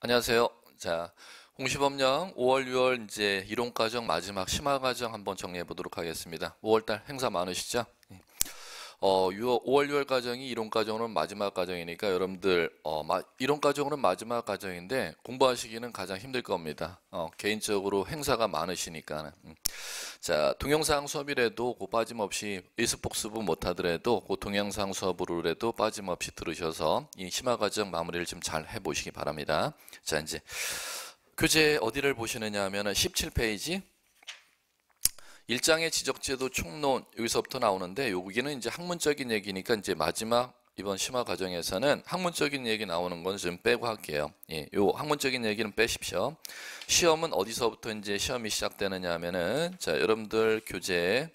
안녕하세요. 자, 홍시법령 5월, 6월 이제 이론 과정 마지막 심화 과정 한번 정리해 보도록 하겠습니다. 5월달 행사 많으시죠? 어, 6월, 5월, 6월 과정이 이론 과정은 마지막 과정이니까 여러분들 어, 마, 이론 과정은 마지막 과정인데 공부하시기는 가장 힘들 겁니다. 어, 개인적으로 행사가 많으시니까. 음. 자, 동영상 수업이라도 고 빠짐없이 에스폭스부 못하더라도 고 동영상 수업으로라도 빠짐없이 들으셔서 이 심화 과정 마무리를 좀 잘 해보시기 바랍니다. 자, 이제 교재 어디를 보시느냐 하면 17페이지 일장의 지적제도 총론 여기서부터 나오는데 여기는 이제 학문적인 얘기니까 이제 마지막 이번 심화 과정에서는 학문적인 얘기 나오는 건 좀 빼고 할게요. 예, 요 학문적인 얘기는 빼십시오. 시험은 어디서부터 이제 시험이 시작되느냐 하면은 자, 여러분들 교재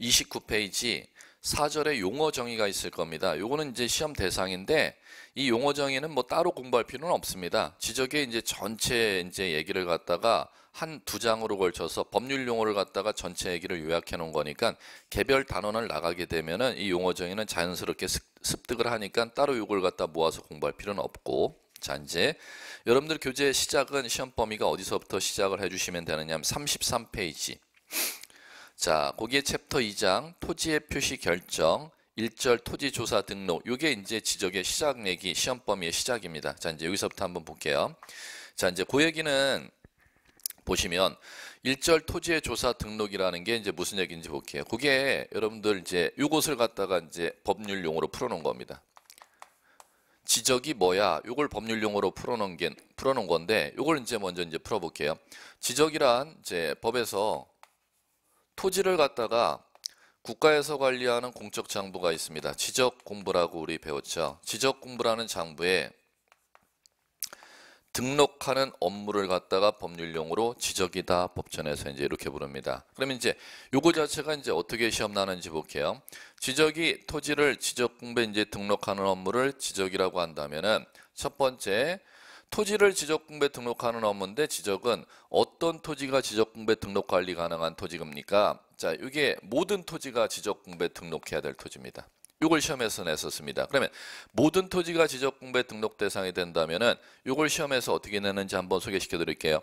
29페이지 4절에 용어 정의가 있을 겁니다. 요거는 이제 시험 대상인데 이 용어 정의는 뭐 따로 공부할 필요는 없습니다. 지적의 이제 전체 이제 얘기를 갖다가 한 두 장으로 걸쳐서 법률 용어를 갖다가 전체 얘기를 요약해 놓은 거니까 개별 단원을 나가게 되면은 이 용어 정의는 자연스럽게 습득을 하니까 따로 이걸 갖다 모아서 공부할 필요는 없고 자 이제 여러분들 교재 시작은 시험 범위가 어디서부터 시작을 해주시면 되느냐 하면 33페이지 자 거기에 챕터 2장 토지의 표시 결정 1절 토지 조사 등록. 요게 이제 지적의 시작 내기 시험 범위의 시작입니다. 자, 이제 여기서부터 한번 볼게요. 자, 이제 고 그 얘기는 보시면 1절 토지의 조사 등록이라는 게 이제 무슨 얘기인지 볼게요. 그게 여러분들 이제 요것을 갖다가 이제 법률 용으로 풀어 놓은 겁니다. 지적이 뭐야? 요걸 법률 용으로 풀어 놓은 게 풀어 놓은 건데 요걸 이제 먼저 이제 풀어 볼게요. 지적이란 이제 법에서 토지를 갖다가 국가에서 관리하는 공적 장부가 있습니다. 지적 공부라고 우리 배웠죠. 지적 공부라는 장부에 등록하는 업무를 갖다가 법률용으로 지적이다 법전에서 이제 이렇게 부릅니다. 그러면 이제 요거 자체가 이제 어떻게 시험 나는지 볼게요. 지적이 토지를 지적 공부에 이제 등록하는 업무를 지적이라고 한다면은 첫 번째 토지를 지적공배 등록하는 업무인데 지적은 어떤 토지가 지적공배 등록 관리 가능한 토지입니까? 자, 이게 모든 토지가 지적공배 등록해야 될 토지입니다. 이걸 시험에서 냈었습니다. 그러면 모든 토지가 지적공배 등록 대상이 된다면은 이걸 시험에서 어떻게 내는지 한번 소개시켜 드릴게요.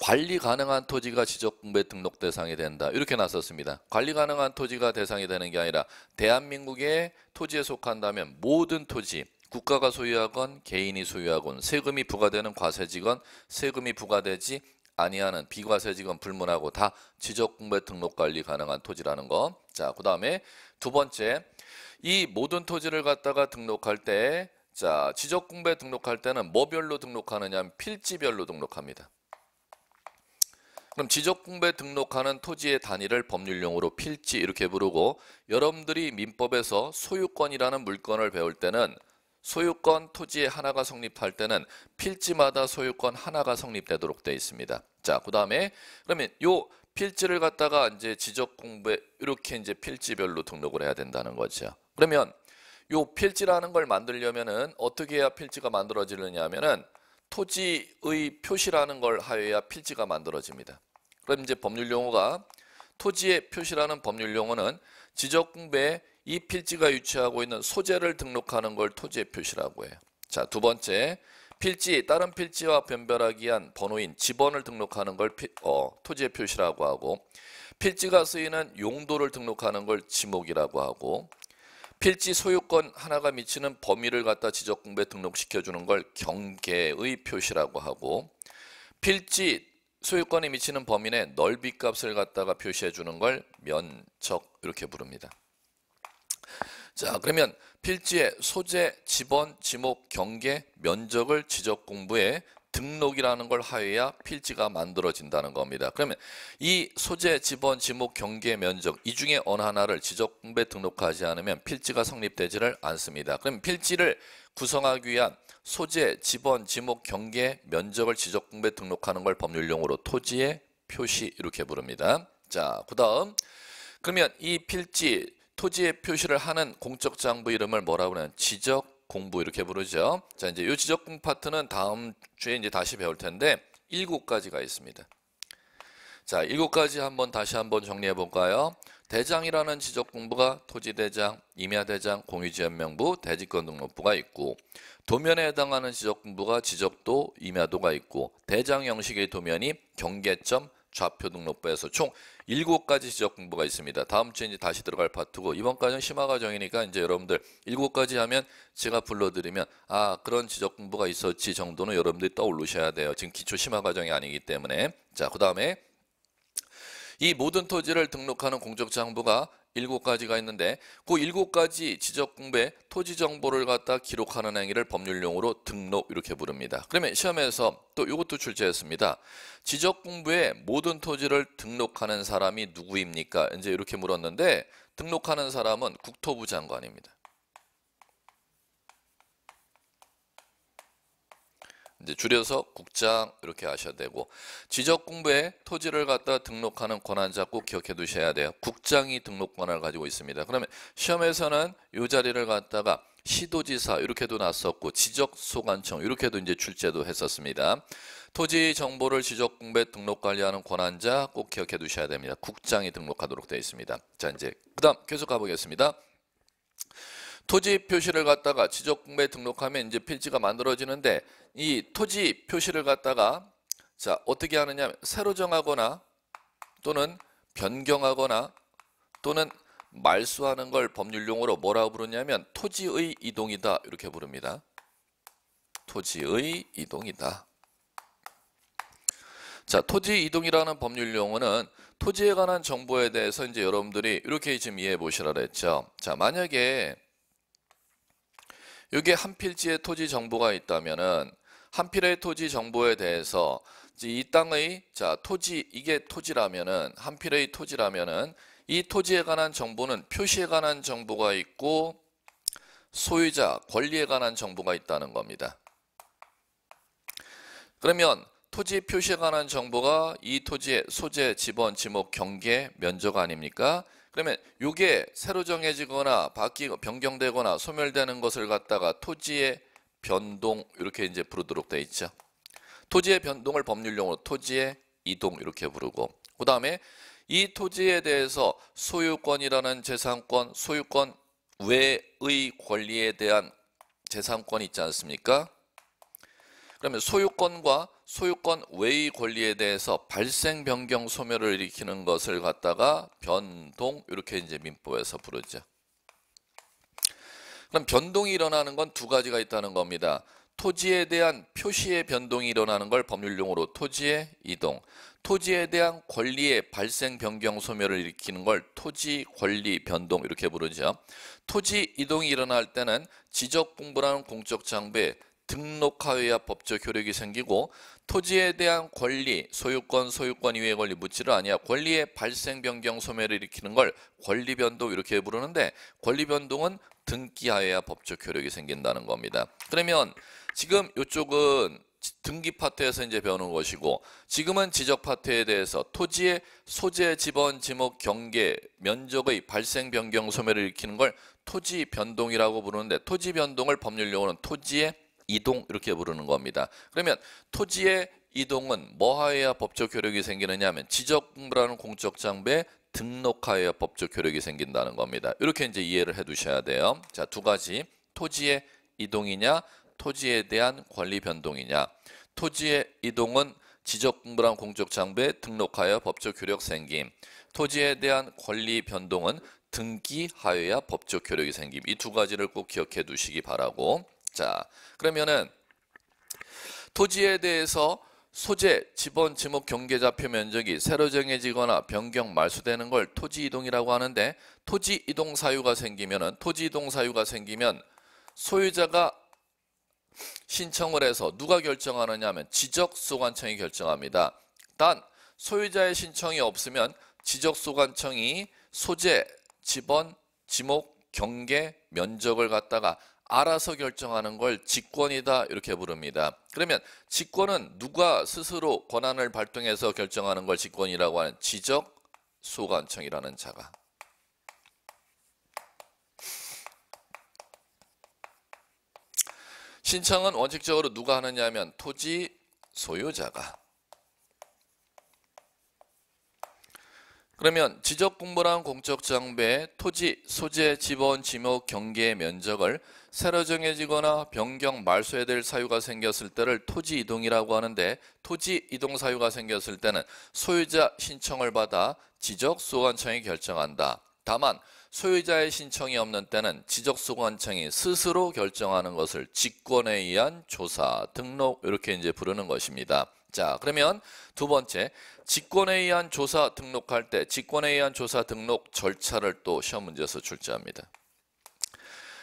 관리 가능한 토지가 지적공배 등록 대상이 된다. 이렇게 나섰습니다. 관리 가능한 토지가 대상이 되는 게 아니라 대한민국의 토지에 속한다면 모든 토지 국가가 소유하건 개인이 소유하건 세금이 부과되는 과세지건 세금이 부과되지 아니하는 비과세지건 불문하고 다 지적공배 등록 관리 가능한 토지라는 거. 자, 그 다음에 두 번째 이 모든 토지를 갖다가 등록할 때 자, 지적공배 등록할 때는 뭐별로 등록하느냐면 필지별로 등록합니다. 그럼 지적공배 등록하는 토지의 단위를 법률용으로 필지 이렇게 부르고 여러분들이 민법에서 소유권이라는 물건을 배울 때는 소유권 토지의 하나가 성립할 때는 필지마다 소유권 하나가 성립되도록 되어 있습니다. 자, 그다음에 그러면 요 필지를 갖다가 이제 지적 공부에 이렇게 이제 필지별로 등록을 해야 된다는 거죠. 그러면 요 필지라는 걸 만들려면은 어떻게 해야 필지가 만들어지느냐 하면은 토지의 표시라는 걸 하여야 필지가 만들어집니다. 그럼 이제 법률 용어가 토지의 표시라는 법률 용어는 지적 공부에 이 필지가 유치하고 있는 소재를 등록하는 걸 토지의 표시라고 해요. 자, 두 번째. 필지, 다른 필지와 변별하기 위한 번호인 지번을 등록하는 걸 피, 어, 토지의 표시라고 하고 필지가 쓰이는 용도를 등록하는 걸 지목이라고 하고 필지 소유권 하나가 미치는 범위를 갖다 지적 공부에 등록시켜 주는 걸 경계의 표시라고 하고 필지 소유권이 미치는 범위 내 넓이 값을 갖다가 표시해 주는 걸 면적 이렇게 부릅니다. 자, 그러면 필지의 소재, 지번, 지목, 경계, 면적을 지적 공부에 등록이라는 걸 하여야 필지가 만들어진다는 겁니다. 그러면 이 소재, 지번, 지목, 경계, 면적 이 중에 어느 하나를 지적 공부에 등록하지 않으면 필지가 성립되지를 않습니다. 그럼 필지를 구성하기 위한 소재, 지번, 지목, 경계, 면적을 지적 공부에 등록하는 걸 법률용어로 토지의 표시 이렇게 부릅니다. 자, 그다음 그러면 이 필지 토지에 표시를 하는 공적 장부 이름을 뭐라고 하냐면 지적 공부 이렇게 부르죠. 자, 이제 요 지적 공부 파트는 다음 주에 이제 다시 배울 텐데 7 가지가 있습니다. 자, 7 가지 한번 다시 한번 정리해 볼까요? 대장이라는 지적 공부가 토지대장, 임야대장, 공유지연명부, 대지권 등록부가 있고 도면에 해당하는 지적 공부가 지적도, 임야도가 있고 대장 형식의 도면이 경계점, 좌표 등록부에서 총 7가지 지적 공부가 있습니다. 다음 주에 이제 다시 들어갈 파트고 이번 과정 심화 과정이니까 이제 여러분들 7가지 하면 제가 불러드리면 아 그런 지적 공부가 있었지 정도는 여러분들이 떠올르셔야 돼요. 지금 기초 심화 과정이 아니기 때문에 자 그 다음에 이 모든 토지를 등록하는 공적장부가 일곱 가지가 있는데 그 일곱 가지 지적 공부에 토지 정보를 갖다 기록하는 행위를 법률용으로 등록 이렇게 부릅니다. 그러면 시험에서 또 이것도 출제했습니다. 지적 공부에 모든 토지를 등록하는 사람이 누구입니까? 이제 이렇게 물었는데 등록하는 사람은 국토부 장관입니다. 이제 줄여서 국장 이렇게 하셔야 되고 지적 공부에 토지를 갖다 등록하는 권한자 꼭 기억해 두셔야 돼요. 국장이 등록 권을 가지고 있습니다. 그러면 시험에서는 이 자리를 갖다가 시도지사 이렇게도 났었고 지적소관청 이렇게도 이제 출제도 했었습니다. 토지 정보를 지적 공부에 등록 관리하는 권한자 꼭 기억해 두셔야 됩니다. 국장이 등록하도록 되어 있습니다. 자 이제 그다음 계속 가보겠습니다. 토지 표시를 갖다가 지적공매 등록하면 이제 필지가 만들어지는데 이 토지 표시를 갖다가 자 어떻게 하느냐 새로 정하거나 또는 변경하거나 또는 말소하는 걸 법률용어로 뭐라고 부르냐면 토지의 이동이다 이렇게 부릅니다. 토지의 이동이다. 자, 토지 이동이라는 법률 용어는 토지에 관한 정보에 대해서 이제 여러분들이 이렇게 좀 이해해 보시라 그랬죠. 자, 만약에 여기에 한 필지의 토지 정보가 있다면은 한 필의 토지 정보에 대해서 이 땅의 자 토지 이게 토지라면은 한 필의 토지라면은 이 토지에 관한 정보는 표시에 관한 정보가 있고 소유자 권리에 관한 정보가 있다는 겁니다. 그러면 토지 표시에 관한 정보가 이 토지의 소재, 지번, 지목, 경계, 면적 아닙니까? 그러면 이게 새로 정해지거나 바뀌고 변경되거나 소멸되는 것을 갖다가 토지의 변동 이렇게 이제 부르도록 돼 있죠. 토지의 변동을 법률용으로 토지의 이동 이렇게 부르고 그 다음에 이 토지에 대해서 소유권이라는 재산권, 소유권 외의 권리에 대한 재산권이 있지 않습니까? 그러면 소유권과 소유권 외의 권리에 대해서 발생 변경 소멸을 일으키는 것을 갖다가 변동 이렇게 이제 민법에서 부르죠. 그럼 변동이 일어나는 건 두 가지가 있다는 겁니다. 토지에 대한 표시의 변동이 일어나는 걸 법률용어로 토지의 이동, 토지에 대한 권리의 발생 변경 소멸을 일으키는 걸 토지 권리 변동 이렇게 부르죠. 토지 이동이 일어날 때는 지적 공부라는 공적 장부에 등록하여야 법적 효력이 생기고 토지에 대한 권리, 소유권, 소유권 이외의 권리, 묻지를 아니야. 권리의 발생, 변경, 소멸을 일으키는 걸 권리변동 이렇게 부르는데 권리변동은 등기하여야 법적 효력이 생긴다는 겁니다. 그러면 지금 이쪽은 등기 파트에서 이제 배우는 것이고 지금은 지적 파트에 대해서 토지의 소재, 지번, 지목, 경계, 면적의 발생, 변경, 소멸을 일으키는 걸 토지 변동이라고 부르는데 토지 변동을 법률 용어는 토지의 이동 이렇게 부르는 겁니다. 그러면 토지의 이동은 뭐하여야 법적 효력이 생기느냐 하면 지적공부라는 공적 장부에 등록하여야 법적 효력이 생긴다는 겁니다. 이렇게 이제 이해를 해 두셔야 돼요. 자, 두 가지. 토지의 이동이냐, 토지에 대한 권리 변동이냐. 토지의 이동은 지적공부랑 공적 장부에 등록하여 법적 효력 생김. 토지에 대한 권리 변동은 등기하여야 법적 효력이 생김. 이 두 가지를 꼭 기억해 두시기 바라고. 자, 그러면은 토지에 대해서 소재, 지번, 지목, 경계좌표 면적이 새로 정해지거나 변경, 말소되는 걸 토지 이동이라고 하는데 토지 이동 사유가 생기면 토지 이동 사유가 생기면 소유자가 신청을 해서 누가 결정하느냐 하면 지적소관청이 결정합니다. 단 소유자의 신청이 없으면 지적소관청이 소재, 지번, 지목, 경계, 면적을 갖다가 알아서 결정하는 걸 직권이다 이렇게 부릅니다. 그러면 직권은 누가 스스로 권한을 발동해서 결정하는 걸 직권이라고 하는 지적 소관청이라는 자가 신청은 원칙적으로 누가 하느냐 하면 토지 소유자가 그러면 지적 공부란 공적 장비의 토지, 소재, 지번, 지목, 경계 면적을 새로 정해지거나 변경 말소해야 될 사유가 생겼을 때를 토지 이동이라고 하는데 토지 이동 사유가 생겼을 때는 소유자 신청을 받아 지적 소관청이 결정한다. 다만 소유자의 신청이 없는 때는 지적소관청이 스스로 결정하는 것을 직권에 의한 조사, 등록 이렇게 이제 부르는 것입니다. 자, 그러면 두 번째, 직권에 의한 조사 등록할 때 직권에 의한 조사 등록 절차를 또 시험 문제에서 출제합니다.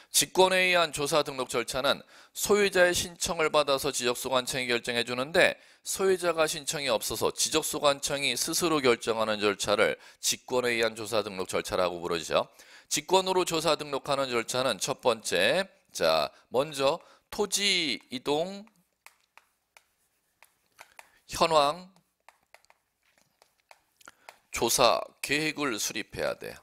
직권에 의한 조사 등록 절차는 소유자의 신청을 받아서 지적소관청이 결정해 주는데 소유자가 신청이 없어서 지적소관청이 스스로 결정하는 절차를 직권에 의한 조사 등록 절차라고 부르죠. 직권으로 조사 등록하는 절차는 첫 번째, 자 먼저 토지 이동 현황 조사 계획을 수립해야 돼.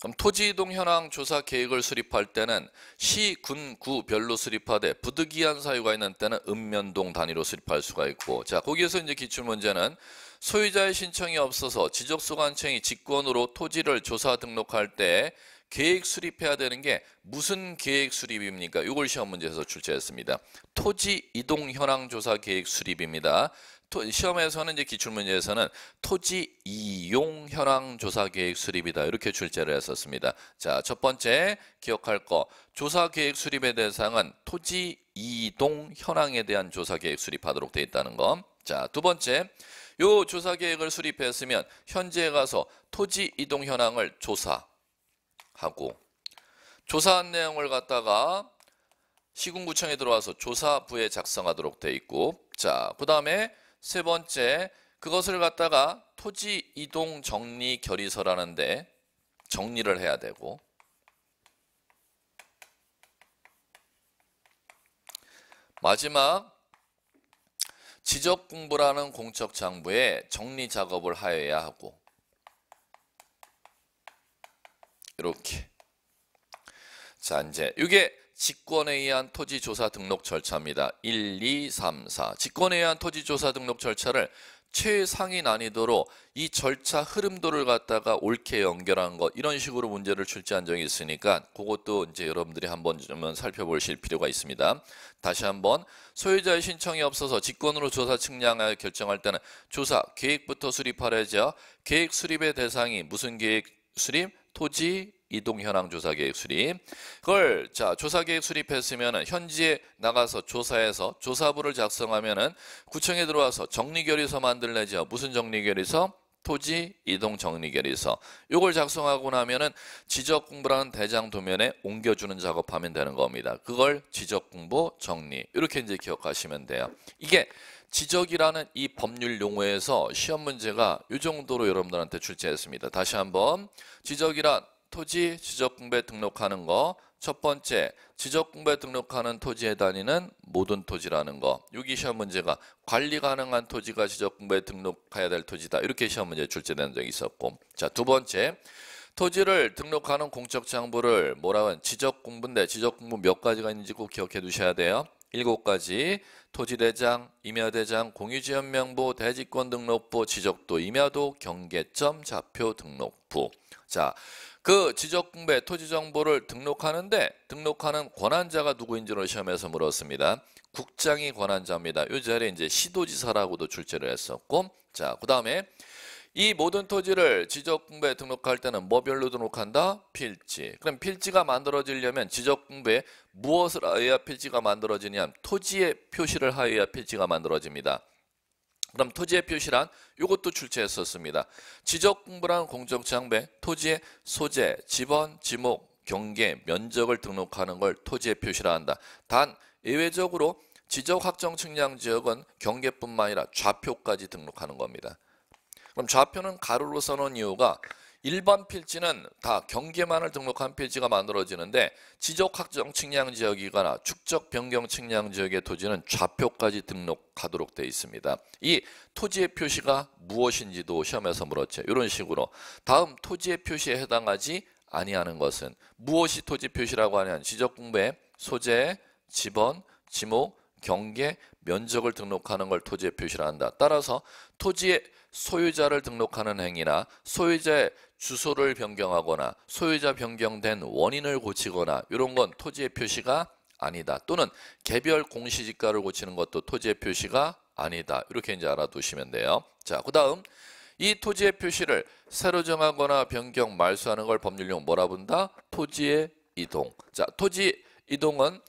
그럼 토지이동 현황 조사 계획을 수립할 때는 시, 군, 구별로 수립하되 부득이한 사유가 있는 때는 읍면동 단위로 수립할 수가 있고 자 거기에서 이제 기출문제는 소유자의 신청이 없어서 지적소관청이 직권으로 토지를 조사 등록할 때 계획 수립해야 되는 게 무슨 계획 수립입니까? 이걸 시험 문제에서 출제했습니다. 토지 이동 현황 조사 계획 수립입니다. 토, 시험에서는 이제 기출 문제에서는 토지 이용 현황 조사 계획 수립이다 이렇게 출제를 했었습니다. 자, 첫 번째 기억할 거 조사 계획 수립의 대상은 토지 이동 현황에 대한 조사 계획 수립하도록 돼 있다는 거. 자, 두 번째 요 조사 계획을 수립했으면 현지에 가서 토지 이동 현황을 조사 하고 조사한 내용을 갖다가 시군구청에 들어와서 조사부에 작성하도록 돼 있고 자그 다음에 세 번째 그것을 갖다가 토지 이동 정리 결의서라는데 정리를 해야 되고 마지막 지적 공부라는 공적 장부에 정리 작업을 하여야 하고 이렇게 자 이제 이게 직권에 의한 토지조사 등록 절차입니다. 1, 2, 3, 4 직권에 의한 토지조사 등록 절차를 최상위 난이도로 이 절차 흐름도를 갖다가 옳게 연결한 것 이런 식으로 문제를 출제한 적이 있으니까 그것도 이제 여러분들이 한번 좀 살펴보실 필요가 있습니다. 다시 한번 소유자의 신청이 없어서 직권으로 조사 측량하여 결정할 때는 조사 계획부터 수립하려죠. 계획 수립의 대상이 무슨 계획 수립? 토지 이동 현황 조사 계획 수립. 그걸 자, 조사 계획 수립했으면은 현지에 나가서 조사해서 조사부를 작성하면은 구청에 들어와서 정리 결의서 만들래죠. 무슨 정리 결의서? 토지 이동 정리 결의서 이걸 작성하고 나면은 지적 공부라는 대장 도면에 옮겨주는 작업하면 되는 겁니다. 그걸 지적 공부 정리 이렇게 이제 기억하시면 돼요. 이게 지적이라는 이 법률 용어에서 시험 문제가 이 정도로 여러분들한테 출제했습니다. 다시 한번 지적이란 토지 지적 공부에 등록하는 거첫 번째, 지적공부에 등록하는 토지에 다니는 모든 토지라는 거. 여기 시험 문제가 관리 가능한 토지가 지적공부에 등록해야 될 토지다. 이렇게 시험 문제 출제된 적이 있었고. 자, 두 번째, 토지를 등록하는 공적 장부를 뭐라고 하면 지적공부인데 지적공부 몇 가지가 있는지 꼭 기억해 두셔야 돼요. 일곱 가지 토지대장, 임야대장, 공유지역명부, 대지권 등록부, 지적도, 임야도, 경계점, 좌표 등록부. 자, 그 지적공배 토지 정보를 등록하는데 등록하는 권한자가 누구인지를 시험에서 물었습니다. 국장이 권한자입니다. 이 자리에 이제 시도지사라고도 출제를 했었고 자, 그다음에 이 모든 토지를 지적공배 등록할 때는 뭐별로 등록한다? 필지. 그럼 필지가 만들어지려면 지적공배에 무엇을 하여야 필지가 만들어지냐? 토지에 표시를 하여야 필지가 만들어집니다. 그럼 토지의 표시란 이것도 출제했었습니다. 지적 공부란 공적 장배, 토지의 소재, 지번, 지목, 경계, 면적을 등록하는 걸 토지의 표시라 한다. 단 예외적으로 지적 확정 측량 지역은 경계뿐만 아니라 좌표까지 등록하는 겁니다. 그럼 좌표는 가로로 써놓은 이유가 일반 필지는 다 경계만을 등록한 필지가 만들어지는데 지적 확정 측량 지역이거나 축적 변경 측량 지역의 토지는 좌표까지 등록하도록 되어 있습니다. 이 토지의 표시가 무엇인지도 시험에서 물었죠. 이런 식으로 다음 토지의 표시에 해당하지 아니하는 것은 무엇이 토지 표시라고 하냐 지적 공부에 소재, 지번, 지목, 경계, 면적을 등록하는 걸 토지의 표시라 한다. 따라서 토지의 소유자를 등록하는 행위나 소유자의 주소를 변경하거나 소유자 변경된 원인을 고치거나 이런 건 토지의 표시가 아니다. 또는 개별 공시지가를 고치는 것도 토지의 표시가 아니다. 이렇게 이제 알아두시면 돼요. 자, 그 다음 이 토지의 표시를 새로 정하거나 변경 말소하는 걸 법률용 뭐라 본다? 토지의 이동. 자, 토지 이동은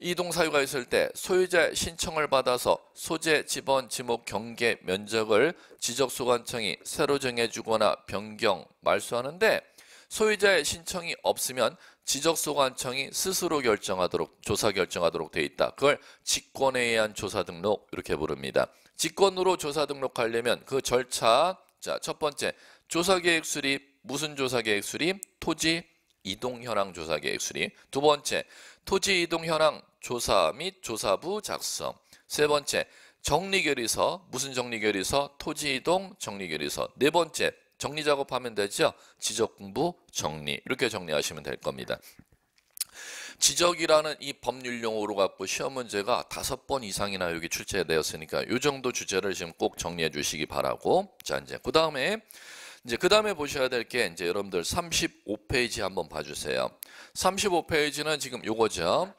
이동 사유가 있을 때 소유자 신청을 받아서 소재, 지번, 지목, 경계, 면적을 지적소관청이 새로 정해주거나 변경, 말소하는데 소유자의 신청이 없으면 지적소관청이 스스로 결정하도록 조사 결정하도록 돼 있다. 그걸 직권에 의한 조사 등록 이렇게 부릅니다. 직권으로 조사 등록하려면 그 절차 자, 첫 번째 조사 계획 수립 무슨 조사 계획 수립? 토지 이동 현황 조사 계획 수립. 두 번째 토지 이동 현황 조사 및 조사부 작성. 세 번째, 정리결의서, 무슨 정리결의서? 토지 이동 정리결의서. 네 번째, 정리 작업하면 되죠? 지적 공부 정리. 이렇게 정리하시면 될 겁니다. 지적이라는 이 법률 용어로 갖고 시험 문제가 다섯 번 이상이나 여기 출제되었으니까 요 정도 주제를 지금 꼭 정리해 주시기 바라고 자 이제 그 다음에 이제 그 다음에 보셔야 될 게 이제 여러분들 35페이지 한번 봐주세요. 35페이지는 지금 요거죠.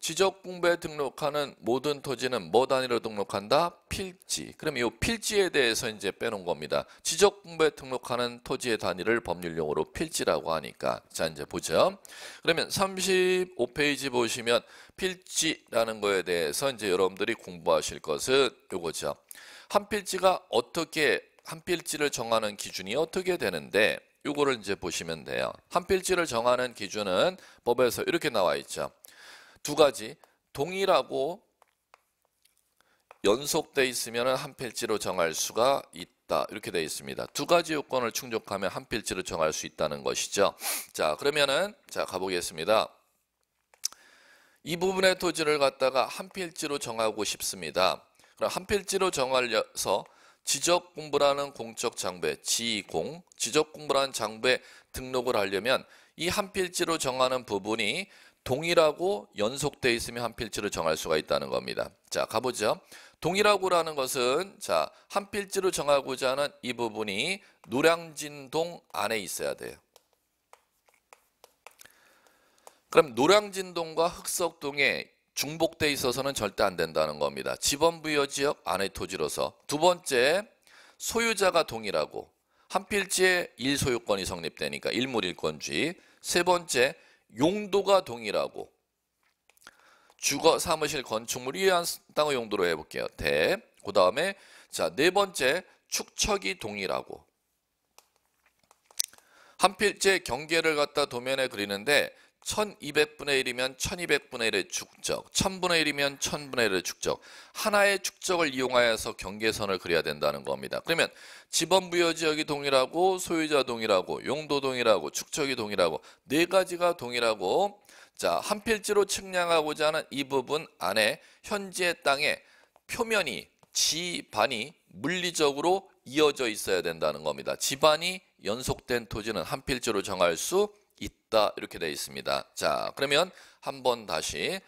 지적공부에 등록하는 모든 토지는 뭐 단위로 등록한다? 필지. 그럼 이 필지에 대해서 이제 빼놓은 겁니다. 지적공부에 등록하는 토지의 단위를 법률용어로 필지라고 하니까. 자, 이제 보죠. 그러면 35페이지 보시면 필지라는 거에 대해서 이제 여러분들이 공부하실 것은 요거죠. 한 필지가 어떻게 한 필지를 정하는 기준이 어떻게 되는데 이거를 이제 보시면 돼요. 한 필지를 정하는 기준은 법에서 이렇게 나와 있죠. 두 가지 동일하고 연속돼 있으면 한 필지로 정할 수가 있다 이렇게 되어 있습니다. 두 가지 요건을 충족하면 한 필지로 정할 수 있다는 것이죠. 자 그러면은 자 가보겠습니다. 이 부분의 토지를 갖다가 한 필지로 정하고 싶습니다. 그럼 한 필지로 정하려서 지적 공부라는 공적 장부에 지공 지적 공부라는 장부에 등록을 하려면 이 한 필지로 정하는 부분이 동일하고 연속돼 있으면 한필지로 정할 수가 있다는 겁니다. 자, 가보죠. 동일하고라는 것은 자, 한 필지로 정하고자 하는 이 부분이 노량진동 안에 있어야 돼요. 그럼 노량진동과 흑석동에 중복돼 있어서는 절대 안 된다는 겁니다. 지번 부여 지역 안의 토지로서 두 번째 소유자가 동일하고 한 필지에 일소유권이 성립되니까 일물일권주의 세 번째 용도가 동일하고 주거 사무실 건축물 위한 땅의 용도로 해볼게요. 대. 그 다음에 자 네 번째 축척이 동일하고 한 필지의 경계를 갖다 도면에 그리는데 1200분의 1이면 1200분의 1의 축적, 1000분의 1이면 1000분의 1의 축적. 하나의 축적을 이용하여서 경계선을 그려야 된다는 겁니다. 그러면 지번 부여 지역이 동일하고 소유자 동일하고 용도 동일하고 축적이 동일하고 네 가지가 동일하고 자, 한 필지로 측량하고자 하는 이 부분 안에 현지의 땅의 표면이 지반이 물리적으로 이어져 있어야 된다는 겁니다. 지반이 연속된 토지는 한 필지로 정할 수 있다 이렇게 되어 있습니다. 자 그러면 한 번 다시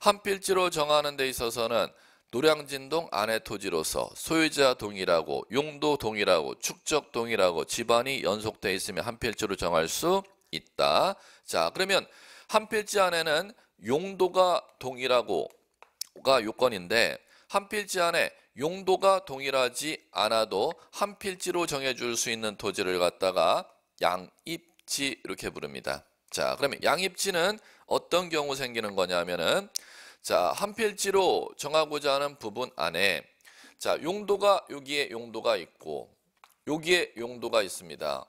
한 필지로 정하는 데 있어서는 노량진동 안의 토지로서 소유자 동일하고 용도 동일하고 축적 동일하고 집안이 연속되어 있으면 한 필지로 정할 수 있다. 자 그러면 한 필지 안에는 용도가 동일하고가 요건인데 한 필지 안에 용도가 동일하지 않아도 한 필지로 정해줄 수 있는 토지를 갖다가 양입 양입지 이렇게 부릅니다. 자, 그러면 양입지는 어떤 경우 생기는 거냐면은 자, 한 필지로 정하고자 하는 부분 안에 자, 용도가 여기에 용도가 있고 여기에 용도가 있습니다.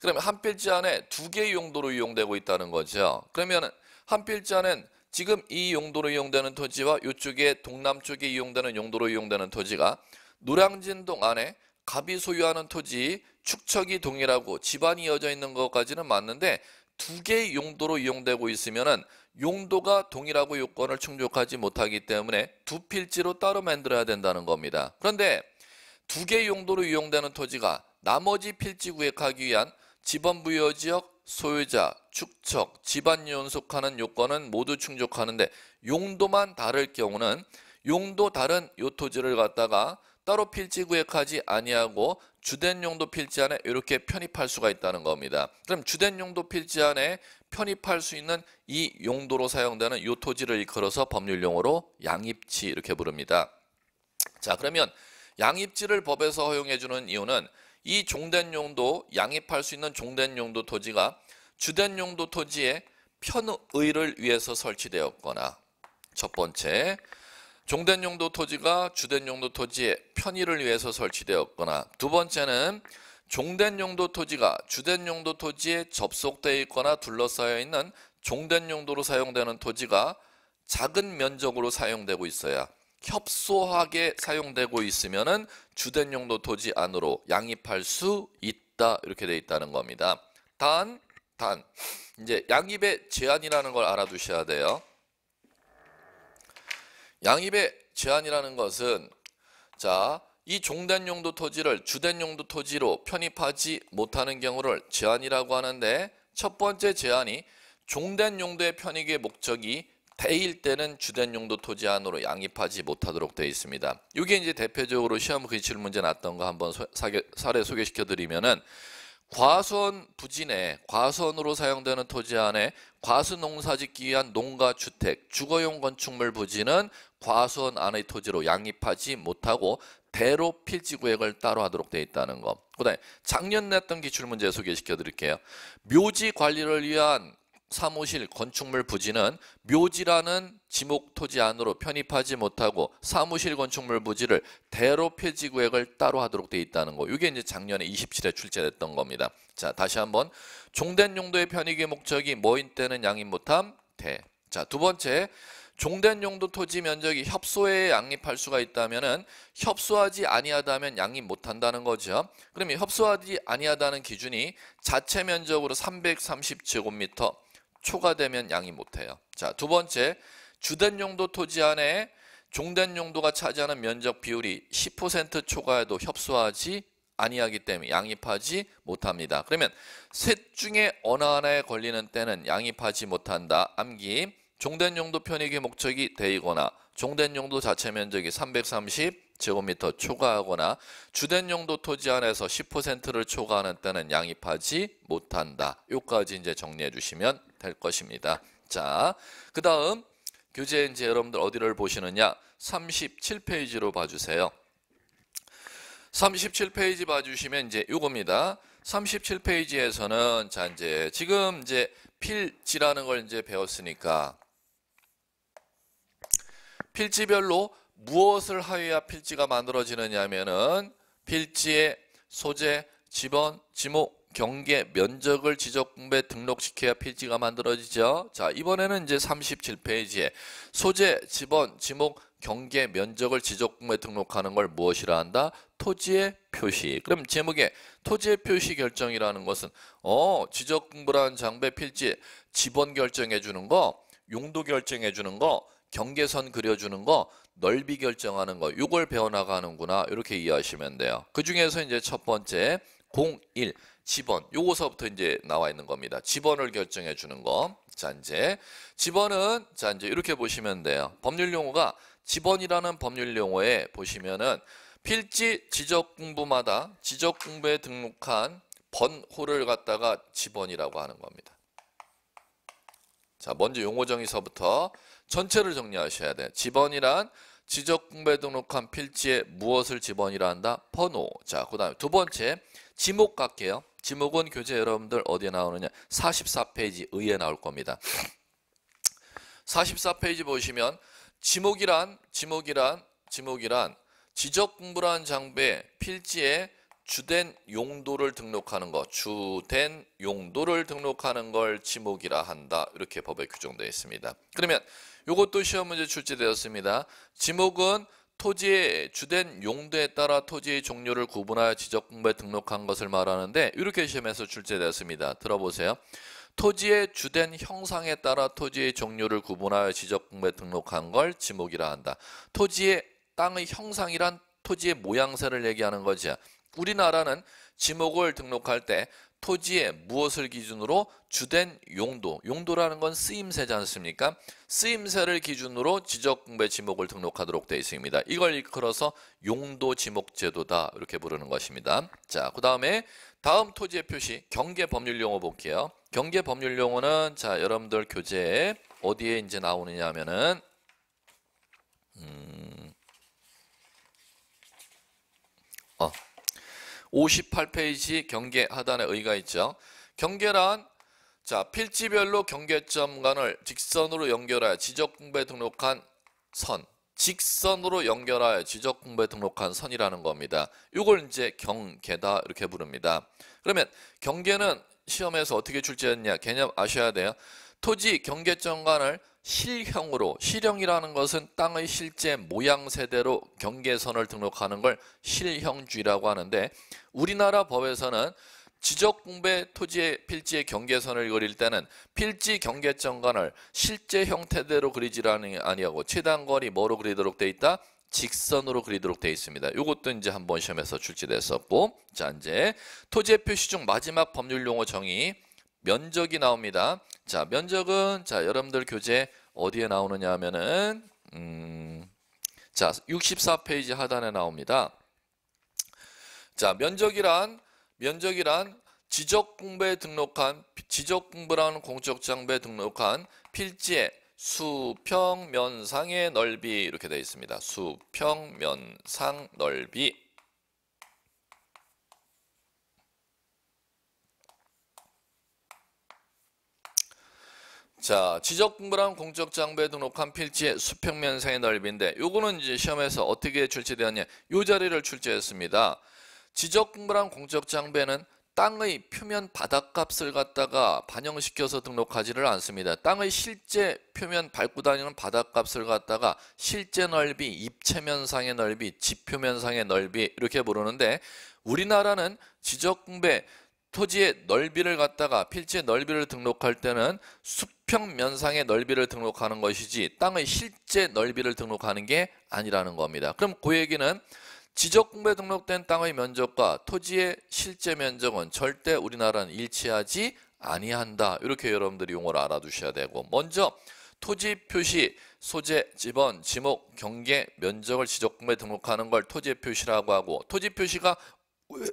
그러면 한 필지 안에 두 개의 용도로 이용되고 있다는 거죠. 그러면 한 필지 안엔 지금 이 용도로 이용되는 토지와 이쪽에 동남쪽에 이용되는 용도로 이용되는 토지가 노량진동 안에 갑이 소유하는 토지 축척이 동일하고 집안이 이어져 있는 것까지는 맞는데 두 개의 용도로 이용되고 있으면은 용도가 동일하고 요건을 충족하지 못하기 때문에 두 필지로 따로 만들어야 된다는 겁니다. 그런데 두 개의 용도로 이용되는 토지가 나머지 필지 구획하기 위한 지번 부여 지역 소유자, 축척, 집안이 연속하는 요건은 모두 충족하는데 용도만 다를 경우는 용도 다른 요 토지를 갖다가 따로 필지 구획하지 아니하고 주된 용도 필지 안에 이렇게 편입할 수가 있다는 겁니다. 그럼 주된 용도 필지 안에 편입할 수 있는 이 용도로 사용되는 이 토지를 일컬어서 법률용어로 양입지 이렇게 부릅니다. 자 그러면 양입지를 법에서 허용해주는 이유는 이 종된 용도, 양입할 수 있는 종된 용도 토지가 주된 용도 토지에 편의를 위해서 설치되었거나 첫 번째, 종된 용도 토지가 주된 용도 토지의 편의를 위해서 설치되었거나 두 번째는 종된 용도 토지가 주된 용도 토지에 접속되어 있거나 둘러싸여 있는 종된 용도로 사용되는 토지가 작은 면적으로 사용되고 있어야 협소하게 사용되고 있으면은 주된 용도 토지 안으로 양입할 수 있다 이렇게 돼 있다는 겁니다. 단, 단 이제 양입의 제한이라는 걸 알아두셔야 돼요. 양입의 제한이라는 것은 자, 이 종된 용도 토지를 주된 용도 토지로 편입하지 못하는 경우를 제한이라고 하는데 첫 번째 제한이 종된 용도의 편입의 목적이 대일 때는 주된 용도 토지 안으로 양입하지 못하도록 되어 있습니다. 이게 이제 대표적으로 시험 기출 문제 났던 거 한번 소, 사게, 사례 소개시켜 드리면은 과수원 부진에 과수원으로 사용되는 토지 안에 과수농사 짓기 위한 농가 주택, 주거용 건축물 부지는 과수원 안의 토지로 양립하지 못하고 대로 필지 구역을 따로 하도록 되어 있다는 것. 그다음에 작년 냈던 기출문제 소개시켜 드릴게요. 묘지 관리를 위한 사무실 건축물 부지는 묘지라는 지목 토지 안으로 편입하지 못하고 사무실 건축물 부지를 대로 필지 구역을 따로 하도록 되어 있다는 거. 이게 이제 작년에 27회 출제됐던 겁니다. 자, 다시 한번 종된 용도의 편익의 목적이 뭐인 때는 양인 못함 대. 자, 두 번째 종된 용도 토지 면적이 협소에 양립할 수가 있다면은 협소하지 아니하다면 양립 못 한다는 거죠. 그러면 협소하지 아니하다는 기준이 자체 면적으로 330제곱미터 초과되면 양립 못 해요. 자, 두 번째. 주된 용도 토지 안에 종된 용도가 차지하는 면적 비율이 10% 초과해도 협소하지 아니하기 때문에 양립하지 못합니다. 그러면 셋 중에 어느 하나에 걸리는 때는 양립하지 못한다. 암기. 종된 용도 편익의 목적이 대이거나 종된 용도 자체 면적이 330 제곱미터 초과하거나 주된 용도 토지 안에서 10%를 초과하는 때는 양입하지 못한다. 요까지 이제 정리해 주시면 될 것입니다. 자, 그 다음 교재 이제 여러분들 어디를 보시느냐? 37페이지로 봐주세요. 37페이지 봐주시면 이제 요겁니다. 37페이지에서는 자 이제 지금 이제 필지라는 걸 이제 배웠으니까 필지별로 무엇을 하여야 필지가 만들어지느냐 하면은 필지의 소재, 지번, 지목, 경계, 면적을 지적 공부에 등록시켜야 필지가 만들어지죠. 자, 이번에는 이제 37페이지에 소재, 지번, 지목, 경계, 면적을 지적 공부에 등록하는 걸 무엇이라 한다? 토지의 표시. 그럼 제목에 토지의 표시 결정이라는 것은 어, 지적 공부라는 장배 필지 지번 결정해 주는 거, 용도 결정해 주는 거, 경계선 그려주는 거 넓이 결정하는 거 이걸 배워나가는구나 이렇게 이해하시면 돼요 그 중에서 이제 첫 번째 01 지번 요거서부터 이제 나와 있는 겁니다 지번을 결정해 주는 거자 이제 지번은자 이제 이렇게 보시면 돼요 법률 용어가 지번이라는 법률 용어에 보시면은 필지 지적 공부마다 지적 공부에 등록한 번호를 갖다가 지번이라고 하는 겁니다 자 먼저 용어 정의서부터 전체를 정리하셔야 돼. 지번이란 지적공배 등록한 필지에 무엇을 지번이라 한다? 번호. 자, 그 다음에 두 번째 지목 갈게요. 지목은 교재 여러분들 어디에 나오느냐? 44페이지 의에 나올 겁니다. 44페이지 보시면 지목이란 지목이란 지목이란 지적 공부란 장부의 필지에 주된 용도를 등록하는 것, 주된 용도를 등록하는 걸 지목이라 한다. 이렇게 법에 규정되어 있습니다. 그러면 요것도 시험 문제 출제되었습니다. 지목은 토지의 주된 용도에 따라 토지의 종류를 구분하여 지적공부에 등록한 것을 말하는데 이렇게 시험에서 출제되었습니다. 들어보세요. 토지의 주된 형상에 따라 토지의 종류를 구분하여 지적공부에 등록한 걸 지목이라 한다. 토지의 땅의 형상이란 토지의 모양새를 얘기하는 거지. 우리나라는 지목을 등록할 때 토지에 무엇을 기준으로 주된 용도, 용도라는 건 쓰임새지 않습니까? 쓰임새를 기준으로 지적공배 지목을 등록하도록 되어 있습니다. 이걸 이끌어서 용도 지목 제도다 이렇게 부르는 것입니다. 자, 그 다음에 다음 토지의 표시, 경계 법률 용어 볼게요. 경계 법률 용어는 자 여러분들 교재에 어디에 이제 나오느냐 하면은 음, 어, 58페이지 경계 하단에 의가 있죠. 경계란 자 필지별로 경계점 간을 직선으로 연결하여 지적공부에 등록한 선 직선으로 연결하여 지적공부에 등록한 선이라는 겁니다. 이걸 이제 경계다 이렇게 부릅니다. 그러면 경계는 시험에서 어떻게 출제했냐 개념 아셔야 돼요. 토지 경계점 간을 실형으로 실형이라는 것은 땅의 실제 모양세대로 경계선을 등록하는 걸 실형주의라고 하는데 우리나라 법에서는 지적공배 토지의 필지의 경계선을 그릴 때는 필지 경계점관을 실제 형태대로 그리지라는 아니하고 최단 거리 뭐로 그리도록 돼 있다? 직선으로 그리도록 돼 있습니다. 이것도 이제 한번 시험에서 출제됐었고 자 이제 토지의 표시 중 마지막 법률 용어 정의 면적이 나옵니다. 자, 면적은 자, 여러분들 교재 어디에 나오느냐 하면은 음, 자, 64페이지 하단에 나옵니다. 자, 면적이란 면적이란 지적 공부에 등록한 지적 공부라는 공적 장부에 등록한 필지의 수평면상의 넓이 이렇게 되어 있습니다. 수평면상 넓이 자, 지적분부랑 공적 장부에 등록한 필지의 수평면상의 넓이인데 요거는 이제 시험에서 어떻게 출제되었냐? 요 자리를 출제했습니다. 지적분부랑 공적 장부에는 땅의 표면 바닥값을 갖다가 반영시켜서 등록하지를 않습니다. 땅의 실제 표면 밟고 다니는 바닥값을 갖다가 실제 넓이, 입체면상의 넓이, 지표면상의 넓이 이렇게 부르는데 우리나라는 지적분배 토지의 넓이를 갖다가 필지의 넓이를 등록할 때는 숲 수평 면상의 넓이를 등록하는 것이지 땅의 실제 넓이를 등록하는 게 아니라는 겁니다. 그럼 그 얘기는 지적공부에 등록된 땅의 면적과 토지의 실제 면적은 절대 우리나라는 일치하지 아니한다. 이렇게 여러분들이 용어를 알아두셔야 되고 먼저 토지 표시, 소재, 지번, 지목, 경계, 면적을 지적공부에 등록하는 걸 토지 표시라고 하고 토지 표시가 왜,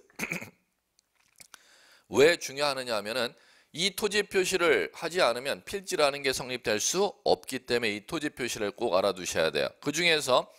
왜 중요하느냐 하면은 이 토지 표시를 하지 않으면 필지라는 게 성립될 수 없기 때문에 이 토지 표시를 꼭 알아두셔야 돼요. 그중에서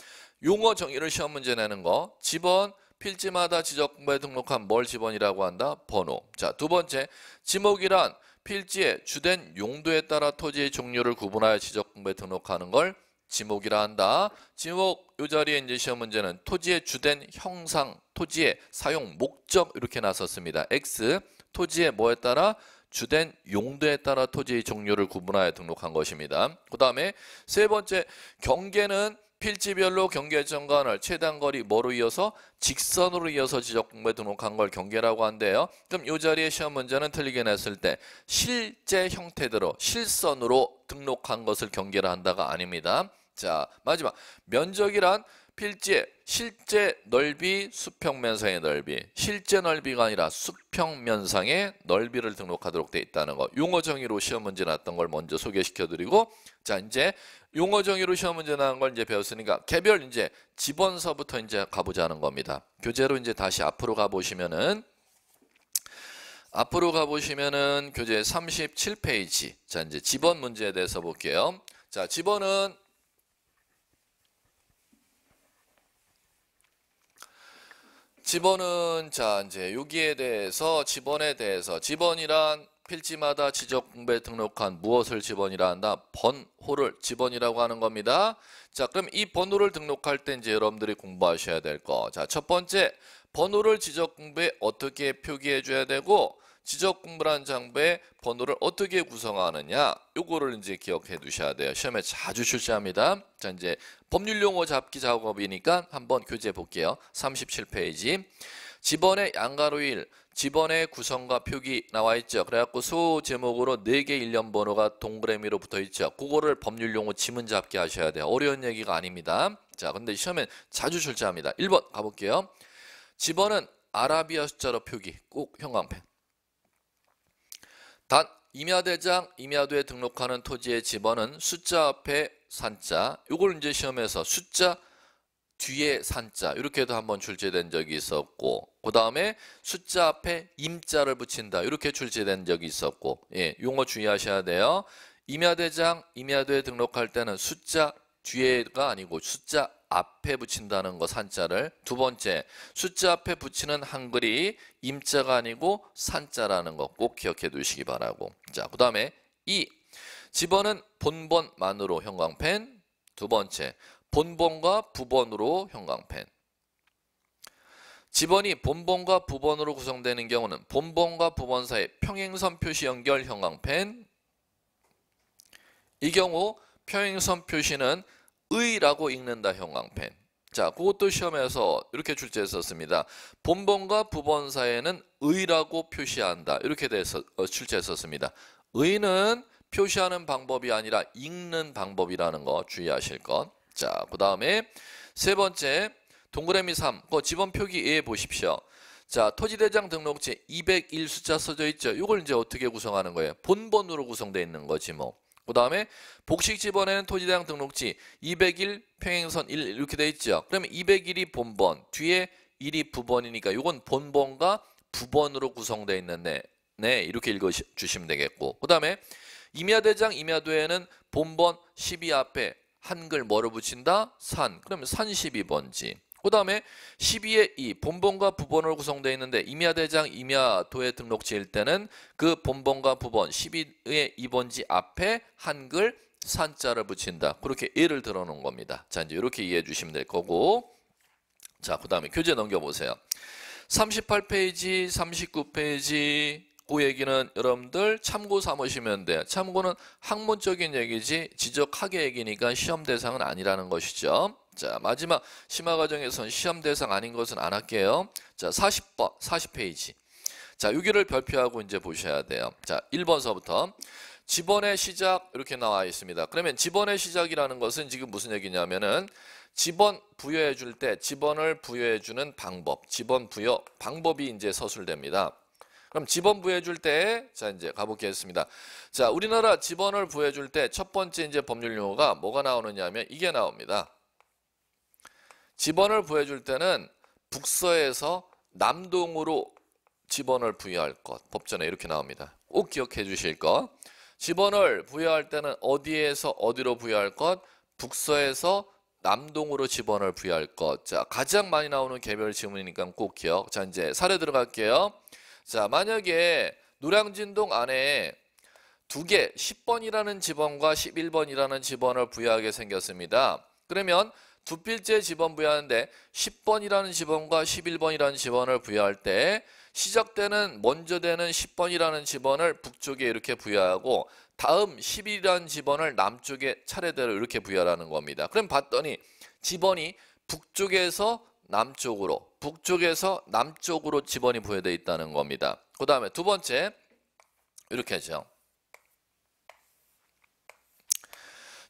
용어 정의를 시험 문제 내는 거 집원 필지마다 지적공부에 등록한 뭘 집원이라고 한다? 번호. 자, 두 번째 지목이란 필지의 주된 용도에 따라 토지의 종류를 구분하여 지적공부에 등록하는 걸 지목이라 한다. 지목 요 자리에 이제 시험 문제는 토지의 주된 형상, 토지의 사용 목적 이렇게 나섰습니다. X 토지의 뭐에 따라 주된 용도에 따라 토지의 종류를 구분하여 등록한 것입니다. 그 다음에 세 번째 경계는 필지별로 경계 정관을 최단 거리 뭐로 이어서 직선으로 이어서 지적 공부에 등록한 걸 경계라고 한대요. 그럼 이 자리에 시험 문제는 틀리게 냈을 때 실제 형태대로 실선으로 등록한 것을 경계라 한다가 아닙니다. 자 마지막 면적이란 필지 실제 넓이 수평면상의 넓이 실제 넓이가 아니라 수평면상의 넓이를 등록하도록 돼 있다는 거 용어 정의로 시험 문제 났던 걸 먼저 소개시켜 드리고 자 이제 용어 정의로 시험 문제 나온 걸 이제 배웠으니까 개별 이제 집원서부터 이제 가보자는 겁니다 교재로 이제 다시 앞으로 가보시면은 앞으로 가보시면은 교재 37페이지 자 이제 집원 문제에 대해서 볼게요 자 집원은 지번은 자 이제 여기에 대해서 지번에 대해서 지번이란 필지마다 지적 공부에 등록한 무엇을 지번이라 한다? 번호를 지번이라고 하는 겁니다. 자, 그럼 이 번호를 등록할 때 이제 여러분들이 공부하셔야 될 거. 자, 첫 번째 번호를 지적 공부에 어떻게 표기해 줘야 되고 지적 공부란 장부의 번호를 어떻게 구성하느냐 요거를 이제 기억해 두셔야 돼요. 시험에 자주 출제합니다. 자 이제 법률 용어 잡기 작업이니까 한번 교재 볼게요. 37페이지. 집번의 양가로일, 집번의 구성과 표기 나와 있죠. 그래갖고 소 제목으로 4개 일련 번호가 동그라미로 붙어 있죠. 그거를 법률 용어 지문 잡기 하셔야 돼요. 어려운 얘기가 아닙니다. 자, 근데 시험에 자주 출제합니다. 1번 가볼게요. 집번은 아라비아 숫자로 표기, 꼭 형광펜. 단 임야대장, 임야도에 등록하는 토지의 집어는 숫자 앞에 산자, 이걸 이제 시험에서 숫자 뒤에 산자 이렇게도 한번 출제된 적이 있었고 그 다음에 숫자 앞에 임자를 붙인다 이렇게 출제된 적이 있었고 예, 용어 주의하셔야 돼요 임야대장, 임야도에 등록할 때는 숫자 뒤에가 아니고 숫자 앞에 붙인다는 거 산자를 두 번째 숫자 앞에 붙이는 한글이 임자가 아니고 산자라는 거 꼭 기억해 두시기 바라고 자 그 다음에 이 집어는 본번만으로 형광펜 두 번째 본번과 부번으로 형광펜 집원이 본번과 부번으로 구성되는 경우는 본번과 부번 사이 평행선 표시 연결 형광펜 이 경우 평행선 표시는 의라고 읽는다 형광펜. 자, 그것도 시험에서 이렇게 출제했었습니다. 본본과 부본 사이에는 의라고 표시한다. 이렇게 돼서 어, 출제했었습니다. 의는 표시하는 방법이 아니라 읽는 방법이라는 거 주의하실 것. 자, 그 다음에 세 번째 동그라미 3, 그 지번 표기 예 보십시오. 자, 토지대장 등록제 201 숫자 써져 있죠. 이걸 이제 어떻게 구성하는 거예요? 본본으로 구성되어 있는 거지 뭐. 그 다음에 복식 집원에는 토지대장 등록지 201 평행선 1 이렇게 돼 있죠. 그러면 201이 본번 뒤에 1이 부번이니까 이건 본번과 부번으로 구성되어 있는데 네 이렇게 읽어주시면 되겠고 그 다음에 임야대장 임야도에는 본번 12 앞에 한글 뭐를 붙인다? 산 그러면 산 12번지 그 다음에 12의 2 본본과 부본으로 구성되어 있는데 임야대장 임야도의 등록지일 때는 그 본본과 부본 12의 2번지 앞에 한글 산자를 붙인다. 그렇게 예를 들어놓은 겁니다. 자 이제 이렇게 이해해 주시면 될 거고 자그 다음에 교재 넘겨보세요. 38페이지 39페이지 그 얘기는 여러분들 참고 삼으시면 돼요. 참고는 학문적인 얘기지 지적하게 얘기니까 시험 대상은 아니라는 것이죠. 자, 마지막 심화 과정에선 시험 대상 아닌 것은 안 할게요. 자, 40번, 40페이지. 자, 여기를 별표하고 이제 보셔야 돼요. 자, 1번서부터 지번의 시작 이렇게 나와 있습니다. 그러면 지번의 시작이라는 것은 지금 무슨 얘기냐면은 지번 부여해 줄때 지번을 부여해 주는 방법, 지번 부여 방법이 이제 서술됩니다. 그럼 지번 부여해 줄 때자 이제 가보겠습니다. 자, 우리나라 지번을 부여해 줄 때 첫 번째 이제 법률 용어가 뭐가 나오느냐면 이게 나옵니다. 집원을 부여줄 해 때는 북서에서 남동으로 집원을 부여할 것. 법전에 이렇게 나옵니다. 꼭 기억해 주실 것. 집원을 부여할 때는 어디에서 어디로 부여할 것? 북서에서 남동으로 집원을 부여할 것. 자, 가장 많이 나오는 개별 지문이니까 꼭 기억. 자, 이제 사례 들어갈게요. 자, 만약에 노량진동 안에 두 개, 10번이라는 집원과 11번이라는 집원을 부여하게 생겼습니다. 그러면 두 필째 지번 부여하는데 10번이라는 지번과 11번이라는 지번을 부여할 때 시작되는 먼저 되는 10번이라는 지번을 북쪽에 이렇게 부여하고 다음 11이라는 지번을 남쪽에 차례대로 이렇게 부여하는 겁니다. 그럼 봤더니 지번이 북쪽에서 남쪽으로 북쪽에서 남쪽으로 지번이 부여되어 있다는 겁니다. 그 다음에 두 번째 이렇게 하죠.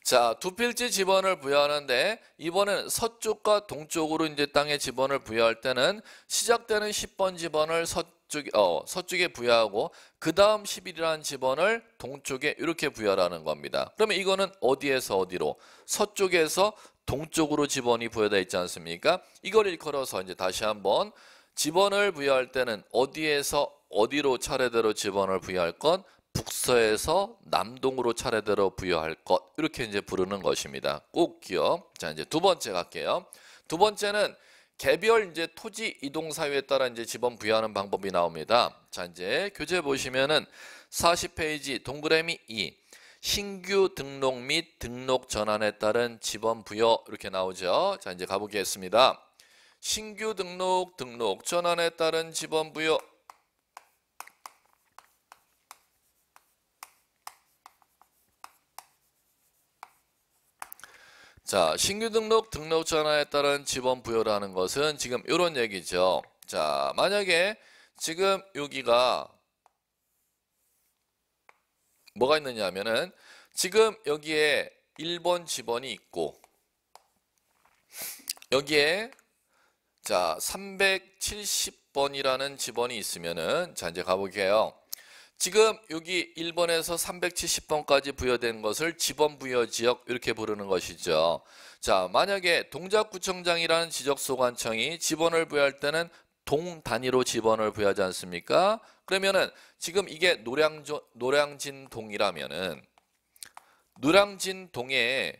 자, 두 필지 지번을 부여하는데 이번엔 서쪽과 동쪽으로 이제 땅에 지번을 부여할 때는 시작되는 10번 지번을 서쪽 어, 서쪽에 부여하고 그다음 11이라는 지번을 동쪽에 이렇게 부여하는 겁니다. 그러면 이거는 어디에서 어디로? 서쪽에서 동쪽으로 지번이 부여되어 있지 않습니까? 이걸 일컬어서 이제 다시 한번 지번을 부여할 때는 어디에서 어디로 차례대로 지번을 부여할 건 북서에서 남동으로 차례대로 부여할 것 이렇게 이제 부르는 것입니다. 꼭 기억. 자 이제 두 번째 갈게요. 두 번째는 개별 이제 토지 이동 사유에 따라 이제 지번 부여하는 방법이 나옵니다. 자 이제 교재 보시면은 40페이지 동그라미 2 신규 등록 및 등록 전환에 따른 지번 부여 이렇게 나오죠. 자 이제 가보겠습니다. 신규 등록 등록 전환에 따른 지번 부여 자, 신규 등록 등록 전화에 따른 지번부여라는 것은 지금 이런 얘기죠. 자, 만약에 지금 여기가 뭐가 있느냐 하면은 지금 여기에 1번 지번이 있고 여기에 자 370번이라는 지번이 있으면은 자 이제 가볼게요 지금 여기 1번에서 370번까지 부여된 것을 지번부여지역 이렇게 부르는 것이죠. 자 만약에 동작구청장이라는 지적소관청이 지번을 부여할 때는 동 단위로 지번을 부여하지 않습니까? 그러면은 지금 이게 노량조, 노량진 동이라면은 노량진 동에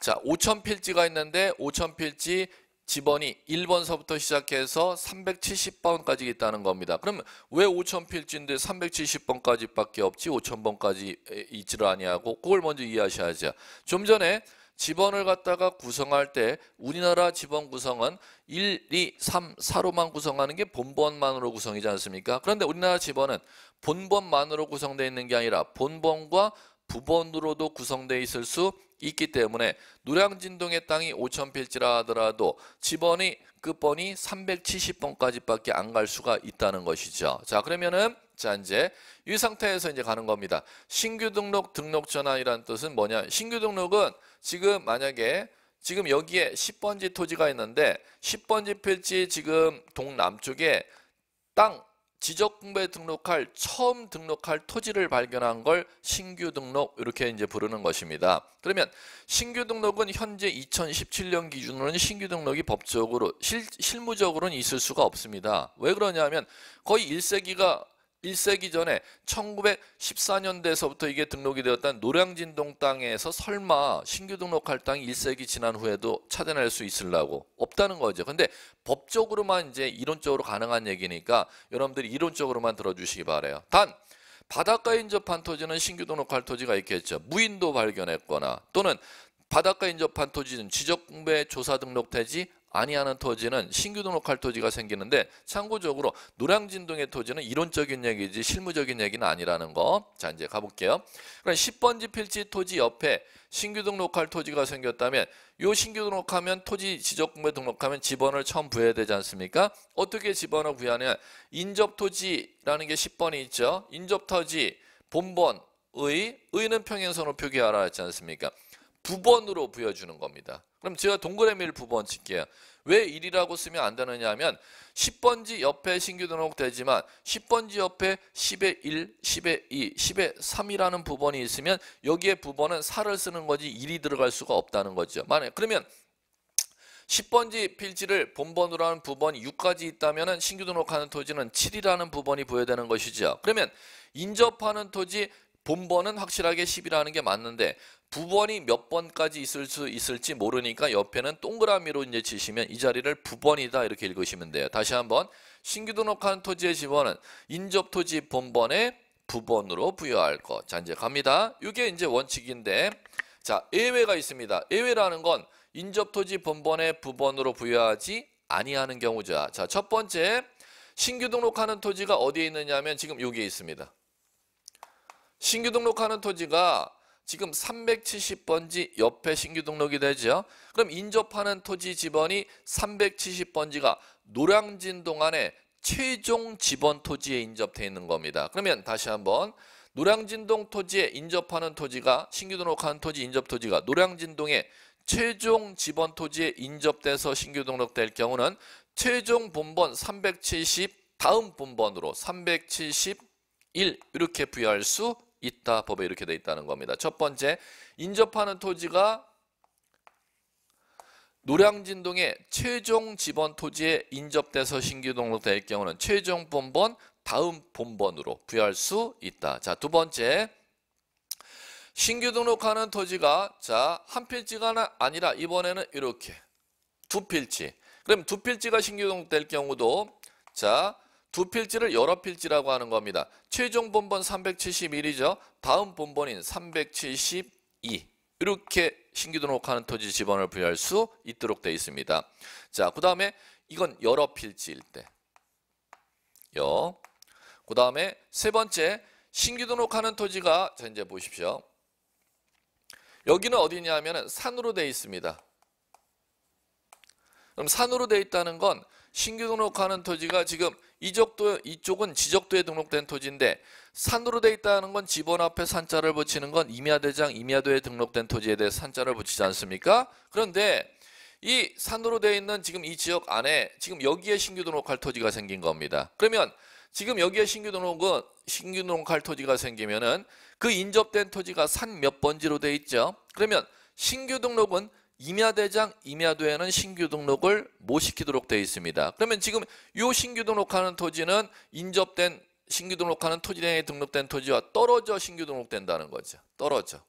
자 5,000필지가 있는데 5,000필지 집원이 1번서부터 시작해서 370번까지 있다는 겁니다. 그러면 왜 5000필지인데 370번까지밖에 없지 5000번까지 있지를 아니하고 그걸 먼저 이해하셔야죠. 좀 전에 집원을 갖다가 구성할 때 우리나라 집원 구성은 1, 2, 3, 4로만 구성하는 게 본번만으로 구성이지 않습니까? 그런데 우리나라 집원은 본번만으로 구성되어 있는 게 아니라 본번과 부본으로도 구성되어 있을 수 있기 때문에 노량진동의 땅이 5,000필지라 하더라도 지번이 끝번이 370번까지밖에 안 갈 수가 있다는 것이죠. 자 그러면은 자 이제 이 상태에서 이제 가는 겁니다. 신규 등록 등록 전환이라는 뜻은 뭐냐? 신규 등록은 지금 만약에 지금 여기에 10번지 토지가 있는데 10번지 필지 지금 동남쪽에 땅 지적공부에 등록할 처음 등록할 토지를 발견한 걸 신규 등록 이렇게 이제 부르는 것입니다. 그러면 신규 등록은 현재 2017년 기준으로는 신규 등록이 법적으로 실, 실무적으로는 있을 수가 없습니다. 왜 그러냐면 거의 1세기가 1세기 전에 1914년대에서부터 이게 등록이 되었던 노량진동 땅에서 설마 신규 등록할 땅이 1세기 지난 후에도 찾아낼 수 있으려고 없다는 거죠. 근데 법적으로만 이제 이론적으로 가능한 얘기니까 여러분들이 이론적으로만 들어주시기 바래요. 단바닷가 인접한 토지는 신규 등록할 토지가 있겠죠. 무인도 발견했거나 또는 바닷가 인접한 토지는 지적공배 조사 등록 되지 아니하는 토지는 신규 등록할 토지가 생기는데 참고적으로 노량진동의 토지는 이론적인 얘기지 실무적인 얘기는 아니라는 거. 자 이제 가볼게요. 그럼 10번지 필지 토지 옆에 신규 등록할 토지가 생겼다면 요 신규 등록하면 토지 지적금부에 등록하면 지번을 처음 부여해야 되지 않습니까? 어떻게 지번을 부여하냐? 인접토지라는 게 10번이 있죠. 인접토지 본번 의 의는 평행선으로 표기하라 했지 않습니까? 부번으로 부여주는 겁니다. 그럼 제가 동그라미를 부번 칠게요. 왜 1이라고 쓰면 안 되느냐 하면 10번지 옆에 신규 등록되지만 10번지 옆에 10의 1, 10의 2, 10의 3이라는 부번이 있으면 여기에 부번은 4를 쓰는 거지 1이 들어갈 수가 없다는 거죠. 만약 그러면 10번지 필지를 본번으로 하는 부번이 6까지 있다면 신규 등록하는 토지는 7이라는 부번이 부여되는 것이죠. 그러면 인접하는 토지 본번은 확실하게 10이라는 게 맞는데 부번이 몇 번까지 있을 수 있을지 모르니까 옆에는 동그라미로 이제 치시면 이 자리를 부번이다 이렇게 읽으시면 돼요. 다시 한번 신규 등록한 토지의 지번은 인접 토지 본번에 부번으로 부여할 것. 자 이제 갑니다. 이게 이제 원칙인데 자 예외가 있습니다. 예외라는 건 인접 토지 본번에 부번으로 부여하지 아니하는 경우죠. 자 첫 번째 신규 등록하는 토지가 어디에 있느냐면 하 지금 여기에 있습니다. 신규 등록하는 토지가 지금 370번지 옆에 신규 등록이 되죠. 그럼 인접하는 토지 지번이 370번지가 노량진 동안에 최종 지번 토지에 인접되어 있는 겁니다. 그러면 다시 한번 노량진동 토지에 인접하는 토지가 신규 등록한 토지 인접 토지가 노량진동에 최종 지번 토지에 인접돼서 신규 등록될 경우는 최종 본번 370 다음 본번으로 371 이렇게 부여할 수 있다. 법에 이렇게 돼 있다는 겁니다. 첫 번째, 인접하는 토지가 노량진동의 최종 집원 토지에 인접돼서 신규 등록될 경우는 최종 본번 다음 본번으로 부여할 수 있다. 자, 두 번째. 신규 등록하는 토지가 자, 한 필지가 아니라 이번에는 이렇게 두 필지. 그럼 두 필지가 신규 등록될 경우도 자, 두 필지를 여러 필지라고 하는 겁니다. 최종 본번 371이죠. 다음 본번인 372. 이렇게 신규 등록하는 토지 지번을 부여할 수 있도록 되어 있습니다. 자, 그 다음에 이건 여러 필지일 때. 여. 그 다음에 세 번째, 신규 등록하는 토지가, 자, 이제 보십시오. 여기는 어디냐 하면 산으로 되어 있습니다. 그럼 산으로 되어 있다는 건 신규 등록하는 토지가 지금 이쪽도 이쪽은 지적도에 등록된 토지인데 산으로 돼 있다는 건 집원 앞에 산자를 붙이는 건 임야대장 임야도에 등록된 토지에 대해 산자를 붙이지 않습니까? 그런데 이 산으로 돼 있는 지금 이 지역 안에 지금 여기에 신규 등록할 토지가 생긴 겁니다. 그러면 지금 여기에 신규 등록은 신규 등록할 토지가 생기면은 그 인접된 토지가 산 몇 번지로 돼 있죠. 그러면 신규 등록은 임야대장, 임야도에는 신규 등록을 못 시키도록 되어 있습니다. 그러면 지금 이 신규 등록하는 토지는 인접된 신규 등록하는 토지에 등록된 토지와 떨어져 신규 등록된다는 거죠. 떨어져.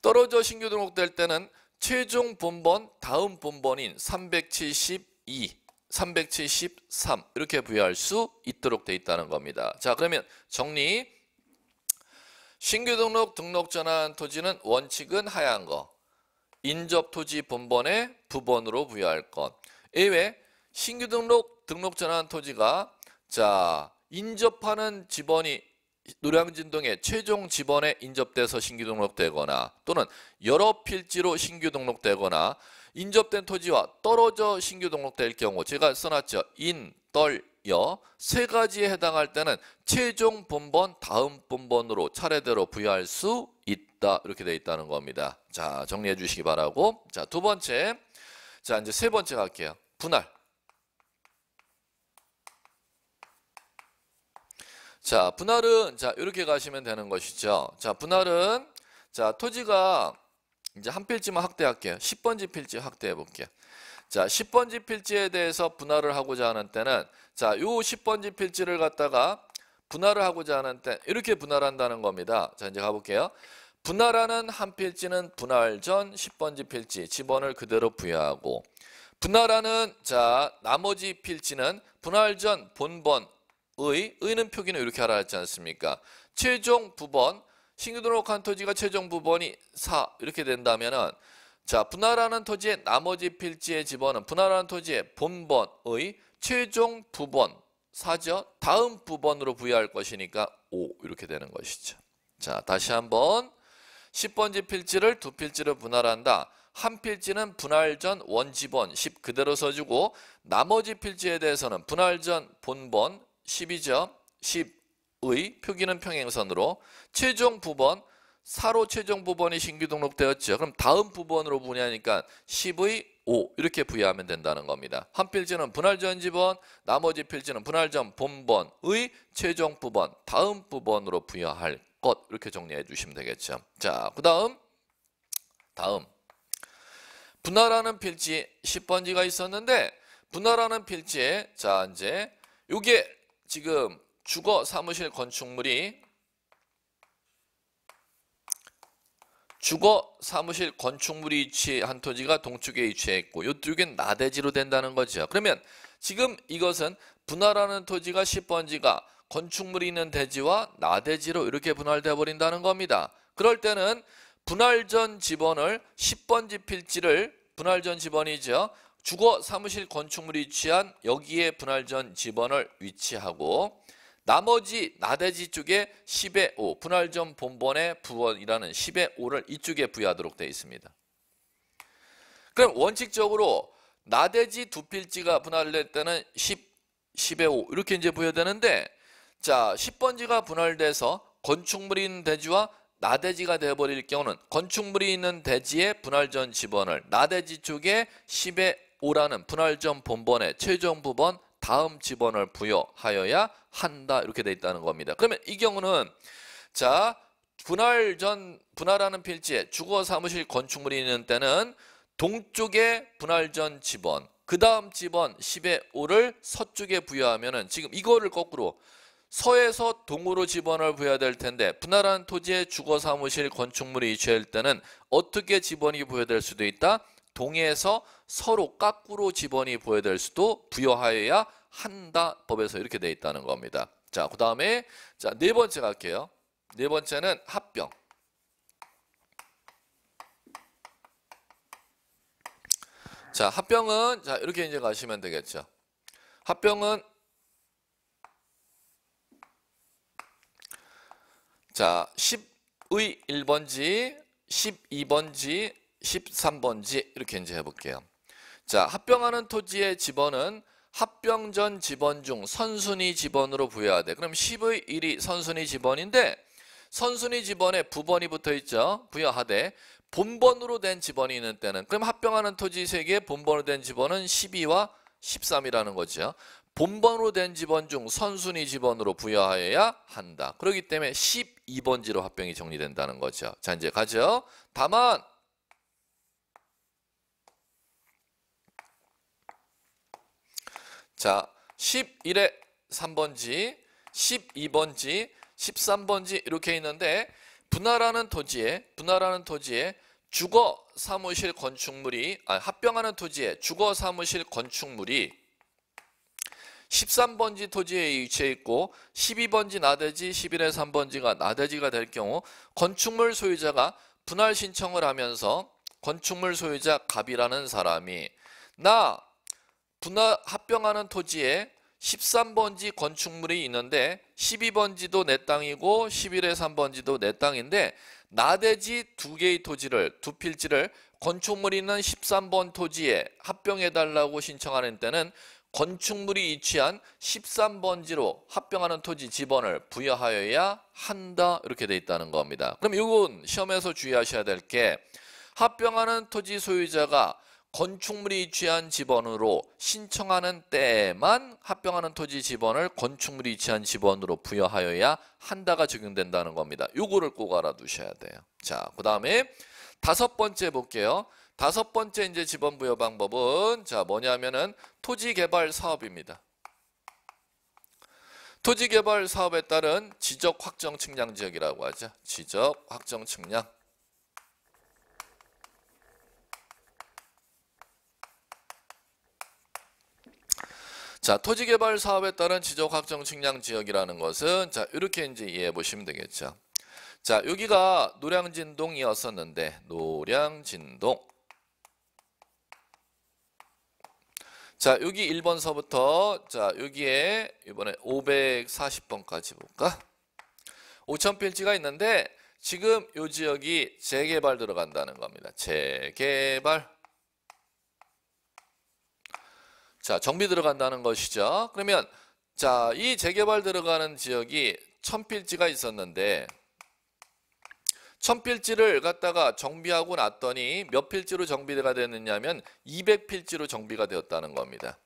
떨어져 신규 등록될 때는 최종 본번 다음 본번인 372 373 이렇게 부여할 수 있도록 되어 있다는 겁니다. 자 그러면 정리 신규 등록 등록 전환 토지는 원칙은 하얀 거. 인접 토지 본번에 부번으로 부여할 것. 예외 신규 등록 등록 전환 토지가 자, 인접하는 지번이 노량진동의 최종 지번에 인접돼서 신규 등록되거나 또는 여러 필지로 신규 등록되거나 인접된 토지와 떨어져 신규 등록될 경우 제가 써놨죠. 인, 떨, 여세 가지에 해당할 때는 최종 본번, 다음 본번으로 차례대로 부여할 수 있다. 이렇게 돼 있다는 겁니다. 자, 정리해 주시기 바라고. 자, 두 번째. 자, 이제 세 번째 갈게요. 분할. 자, 분할은 자, 이렇게 가시면 되는 것이죠. 자, 분할은 자, 토지가 이제 한 필지만 확대할게요. 10번지 필지 확대해 볼게요. 자, 10번지 필지에 대해서 분할을 하고자 하는 때는 자, 요 10번지 필지를 갖다가 분할을 하고자 하는 때 이렇게 분할한다는 겁니다. 자, 이제 가볼게요. 분할하는 한 필지는 분할 전 10번지 필지 집원을 그대로 부여하고 분할하는 자 나머지 필지는 분할 전 본번의 의는 표기는 이렇게 하라 했지 않습니까? 최종 부번 신규 등록한 토지가 최종 부번이 4 이렇게 된다면은 자, 분할하는 토지의 나머지 필지의 집어넣은 분할하는 토지의 본번의 최종 부번 사죠. 다음 부번으로 부여할 것이니까 5 이렇게 되는 것이죠. 자, 다시 한번 10번지 필지를 두 필지로 분할한다. 한 필지는 분할 전 원지번 10 그대로 써주고 나머지 필지에 대해서는 분할 전 본번 10이죠. 10의 표기는 평행선으로 최종 부번 4로 최종 부번이 신규 등록되었죠. 그럼 다음 부번으로 분해하니까 10의 5 이렇게 부여하면 된다는 겁니다. 한 필지는 분할전 지번, 나머지 필지는 분할전 본번의 최종 부번, 다음 부번으로 부여할 것 이렇게 정리해 주시면 되겠죠. 자, 그 다음 다음 분할하는 필지 10번지가 있었는데 분할하는 필지에 자 이제 요게 지금 주거 사무실 건축물이 주거 사무실 건축물이 위치한 토지가 동쪽에 위치했고 요두 개는 나대지로 된다는 거죠. 그러면 지금 이것은 분할하는 토지가 10번지가 건축물이 있는 대지와 나대지로 이렇게 분할돼 버린다는 겁니다. 그럴 때는 분할 전 지번을 10번지 필지를 분할 전 지번이죠. 주거 사무실 건축물이 위치한 여기에 분할 전 지번을 위치하고 나머지 나대지 쪽에 10의 5, 분할점 본번의 부원이라는 10의 5를 이쪽에 부여하도록 되어 있습니다. 그럼 원칙적으로 나대지 두 필지가 분할될 때는 10, 10의 5 이렇게 이제 부여되는데 자 10번지가 분할돼서 건축물이 있는 대지와 나대지가 되어버릴 경우는 건축물이 있는 대지의 분할전 지번을 나대지 쪽에 10의 5라는 분할전 본번의 최종 부번 다음 집원을 부여하여야 한다 이렇게 돼 있다는 겁니다. 그러면 이 경우는 자 분할 전 분할하는 필지에 주거 사무실 건축물이 있는 때는 동쪽에 분할 전 집원 그 다음 집원 10의 5를 서쪽에 부여하면은 지금 이거를 거꾸로 서에서 동으로 집원을 부여될 텐데 분할한 토지에 주거 사무실 건축물이 이취할 때는 어떻게 집원이 부여될 수도 있다? 동해에서 서로 깎으로 집원이 보여될 수도 부여하여야 한다 법에서 이렇게 돼 있다는 겁니다. 자, 그 다음에 자네 번째 갈게요. 네 번째는 합병. 자, 합병은 자 이렇게 이제 가시면 되겠죠. 합병은 자 10의 1번지, 12번지, 13번지 이렇게 이제 해볼게요. 자, 합병하는 토지의 지번은 합병 전 지번 중 선순위 지번으로 부여해야 돼. 그럼 10의 1이 선순위 지번인데 선순위 지번에 부번이 붙어 있죠. 부여하되 본번으로 된 지번이 있는 때는 그럼 합병하는 토지 3개의 본번으로 된 지번은 12와 13이라는 거죠. 본번으로 된 지번 중 선순위 지번으로 부여하여야 한다. 그렇기 때문에 12번지로 합병이 정리된다는 거죠. 자, 이제 가죠. 다만 자, 11에 3번지, 12번지, 13번지 이렇게 있는데 분할하는 토지에 분할하는 토지에 주거 사무실 건축물이 아, 합병하는 토지에 주거 사무실 건축물이 13번지 토지에 위치해 있고 12번지 나대지 11에 3번지가 나대지가 될 경우 건축물 소유자가 분할 신청을 하면서 건축물 소유자 갑이라는 사람이 나 분화 합병하는 토지에 13번지 건축물이 있는데 12번지도 내 땅이고 11의 3번지도 내 땅인데 나대지 두 개의 토지를 두 필지를 건축물이 있는 13번 토지에 합병해달라고 신청하는 때는 건축물이 위치한 13번지로 합병하는 토지 지번을 부여하여야 한다 이렇게 돼 있다는 겁니다. 그럼 이건 시험에서 주의하셔야 될 게 합병하는 토지 소유자가 건축물이 취한 지번으로 신청하는 때에만 합병하는 토지 지번을 건축물이 취한 지번으로 부여하여야 한다가 적용된다는 겁니다. 요거를 꼭 알아두셔야 돼요. 자, 그 다음에 다섯 번째 볼게요. 다섯 번째 이제 지번 부여 방법은 자 뭐냐면은 토지 개발 사업입니다. 토지 개발 사업에 따른 지적 확정 측량 지역이라고 하죠. 지적 확정 측량. 자, 토지개발 사업에 따른 지적 확정 측량 지역이라는 것은 자, 이렇게 이제 이해해 보시면 되겠죠. 자, 여기가 노량진동이었었는데 노량진동 자, 여기 1번서부터 자, 여기에 이번에 540번까지 볼까? 5,000필지가 있는데 지금 요 지역이 재개발 들어간다는 겁니다. 재개발 자, 정비 들어간다는 것이죠. 그러면 자, 이 재개발 들어가는 지역이 천필지가 있었는데 천필지를 갖다가 정비하고 났더니 몇 필지로 정비가 되었느냐면 200필지로 정비가 되었다는 겁니다.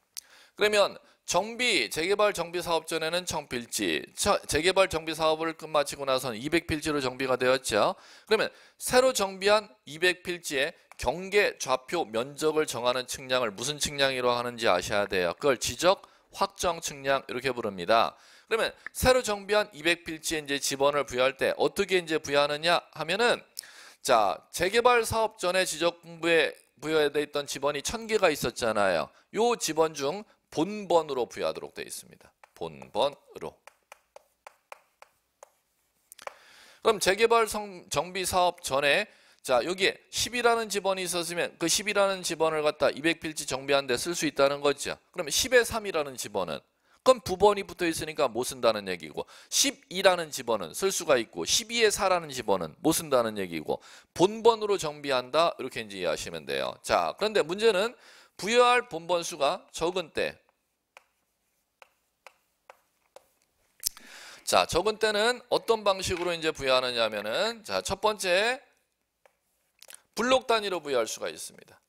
그러면 정비, 재개발 정비 사업 전에는 천필지, 재개발 정비 사업을 끝마치고 나선 200필지로 정비가 되었죠. 그러면 새로 정비한 200필지에 경계 좌표 면적을 정하는 측량을 무슨 측량이라고 하는지 아셔야 돼요. 그걸 지적 확정 측량 이렇게 부릅니다. 그러면 새로 정비한 200필지에 이제 지번을 부여할 때 어떻게 이제 부여하느냐 하면은 자 재개발 사업 전에 지적 공부에 부여돼 있던 지번이 1000개가 있었잖아요. 요 지번 중 본번으로 부여하도록 되어 있습니다. 본번으로. 그럼 재개발 정비 사업 전에 자 여기에 10이라는 집원이 있었으면 그 10이라는 집원을 갖다 200필지 정비한데 쓸 수 있다는 거죠. 그러면 1 0에 3이라는 집원은 그건 부번이 붙어 있으니까 못 쓴다는 얘기고 12라는 집원은쓸 수가 있고 1 2에 4라는 집원은못 쓴다는 얘기고 본번으로 정비한다 이렇게 이제 이해하시면 돼요. 자 그런데 문제는 부여할 본번 수가 적은 때. 자 적은 때는 어떤 방식으로 이제 부여하느냐면은 자 첫 번째 블록 단위로 부여할 수가 있습니다.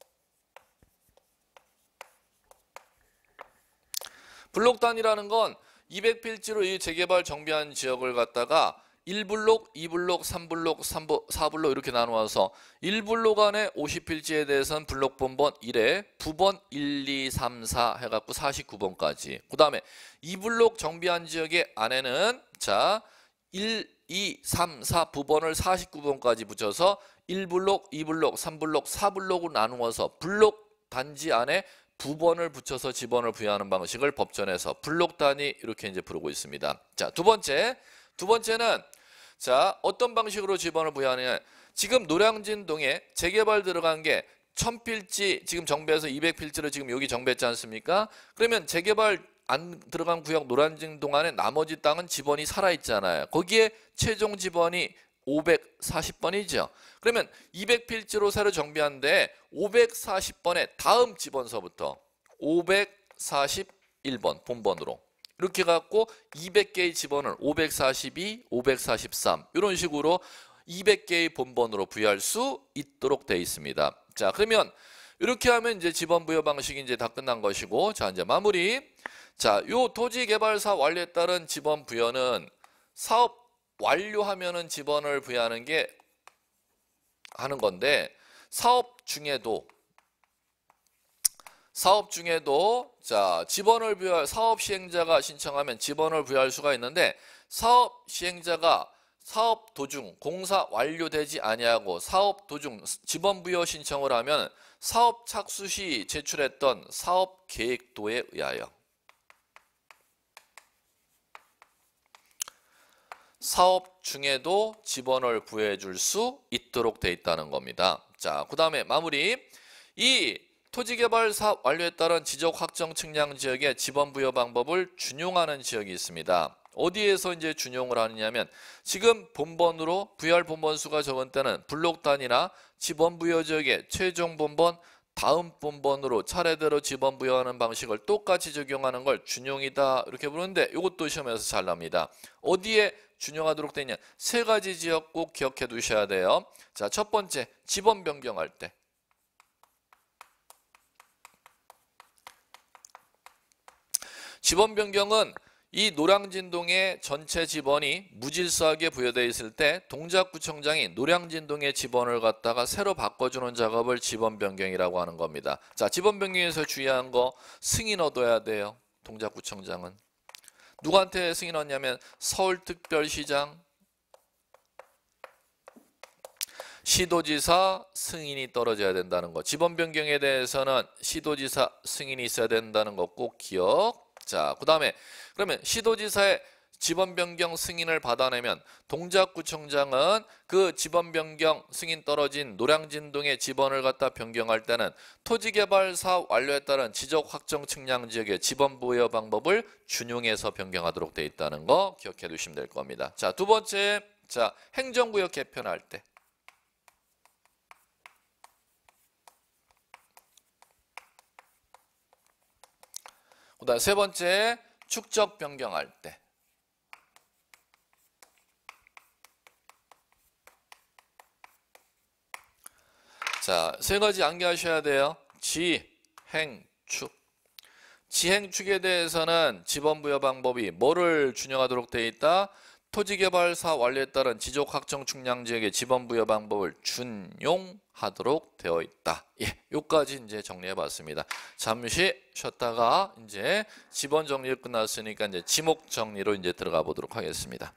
블록 단위라는 건 200필지로 이 재개발 정비한 지역을 갖다가 1블록, 2블록, 3블록, 4블록 이렇게 나누어서 1블록 안에 50필지에 대해서는 블록 번번 1에 9번 1, 2, 3, 4 해갖고 49번까지 그 다음에 2블록 정비한 지역의 안에는 자 1, 2, 3, 4 9번을 49번까지 붙여서 1블록, 2블록, 3블록, 4블록으로 나누어서 블록 단지 안에 부번을 붙여서 지번을 부여하는 방식을 법전에서 블록 단위 이렇게 이제 부르고 있습니다. 자, 두 번째. 두 번째는 자, 어떤 방식으로 지번을 부여하느냐. 지금 노량진동에 재개발 들어간 게 1000필지 지금 정비해서 200필지로 지금 여기 정비했지 않습니까? 그러면 재개발 안 들어간 구역 노란진 동안에 나머지 땅은 지번이 살아 있잖아요. 거기에 최종 지번이 540번이죠. 그러면 200필지로 새로 정비한데 540번의 다음 집원서부터 541번 본번으로 이렇게 갖고 200개의 집원을 542, 543 이런 식으로 200개의 본번으로 부여할 수 있도록 되어 있습니다. 자, 그러면 이렇게 하면 이제 집원 부여 방식이 이제 다 끝난 것이고 자, 이제 마무리. 자, 요 토지 개발사 완료에 따른 집원 부여는 사업 완료하면은 지번을 부여하는 게 하는 건데 사업 중에도 사업 중에도 자 지번을 부여할 사업 시행자가 신청하면 지번을 부여할 수가 있는데 사업 시행자가 사업 도중 공사 완료되지 아니하고 사업 도중 지번 부여 신청을 하면 사업 착수 시 제출했던 사업 계획도에 의하여 사업 중에도 지원을 부여해 줄 수 있도록 돼 있다는 겁니다. 자, 그 다음에 마무리. 이 토지개발 사업 완료에 따른 지적 확정 측량 지역의 지번 부여 방법을 준용하는 지역이 있습니다. 어디에서 이제 준용을 하느냐면 지금 본번으로 부여할 본번 수가 적은 때는 블록 단위나 지번 부여 지역의 최종 본번 다음 본번으로 차례대로 지번 부여하는 방식을 똑같이 적용하는 걸 준용이다 이렇게 부르는데 이것도 시험에서 잘 납니다. 어디에 준용하도록 되어 있는 세 가지 지역 꼭 기억해 두셔야 돼요. 자, 첫 번째 지번 변경할 때 지번 변경은 이 노량진동의 전체 지번이 무질서하게 부여되어 있을 때 동작구청장이 노량진동의 지번을 갖다가 새로 바꿔주는 작업을 지번 변경이라고 하는 겁니다. 자, 지번 변경에서 주의한 거 승인 얻어야 돼요. 동작구청장은. 누구한테 승인왔냐면 서울특별시장 시도지사 승인이 떨어져야 된다는 거. 지번 변경에 대해서는 시도지사 승인이 있어야 된다는 거 꼭 기억. 자, 그 다음에 그러면 시도지사의 지번 변경 승인을 받아내면 동작구청장은 그 지번 변경 승인 떨어진 노량진동의 지번을 갖다 변경할 때는 토지개발 사업 완료에 따른 지적 확정 측량 지역의 지번 부여 방법을 준용해서 변경하도록 돼 있다는 거 기억해 두시면 될 겁니다. 자, 두 번째. 자, 행정구역 개편할 때 그다음 세 번째 축적 변경할 때 자, 세 가지 암기하셔야 돼요. 지, 행, 축. 지행축에 대해서는 지번부여 방법이 뭐를 준용하도록 되어 있다? 토지개발사 완료에 따른 지적확정 충량지역의 지번부여 방법을 준용하도록 되어 있다. 예, 요까지 이제 정리해봤습니다. 잠시 쉬었다가 이제 지번 정리 를 끝났으니까 이제 지목 정리로 이제 들어가 보도록 하겠습니다.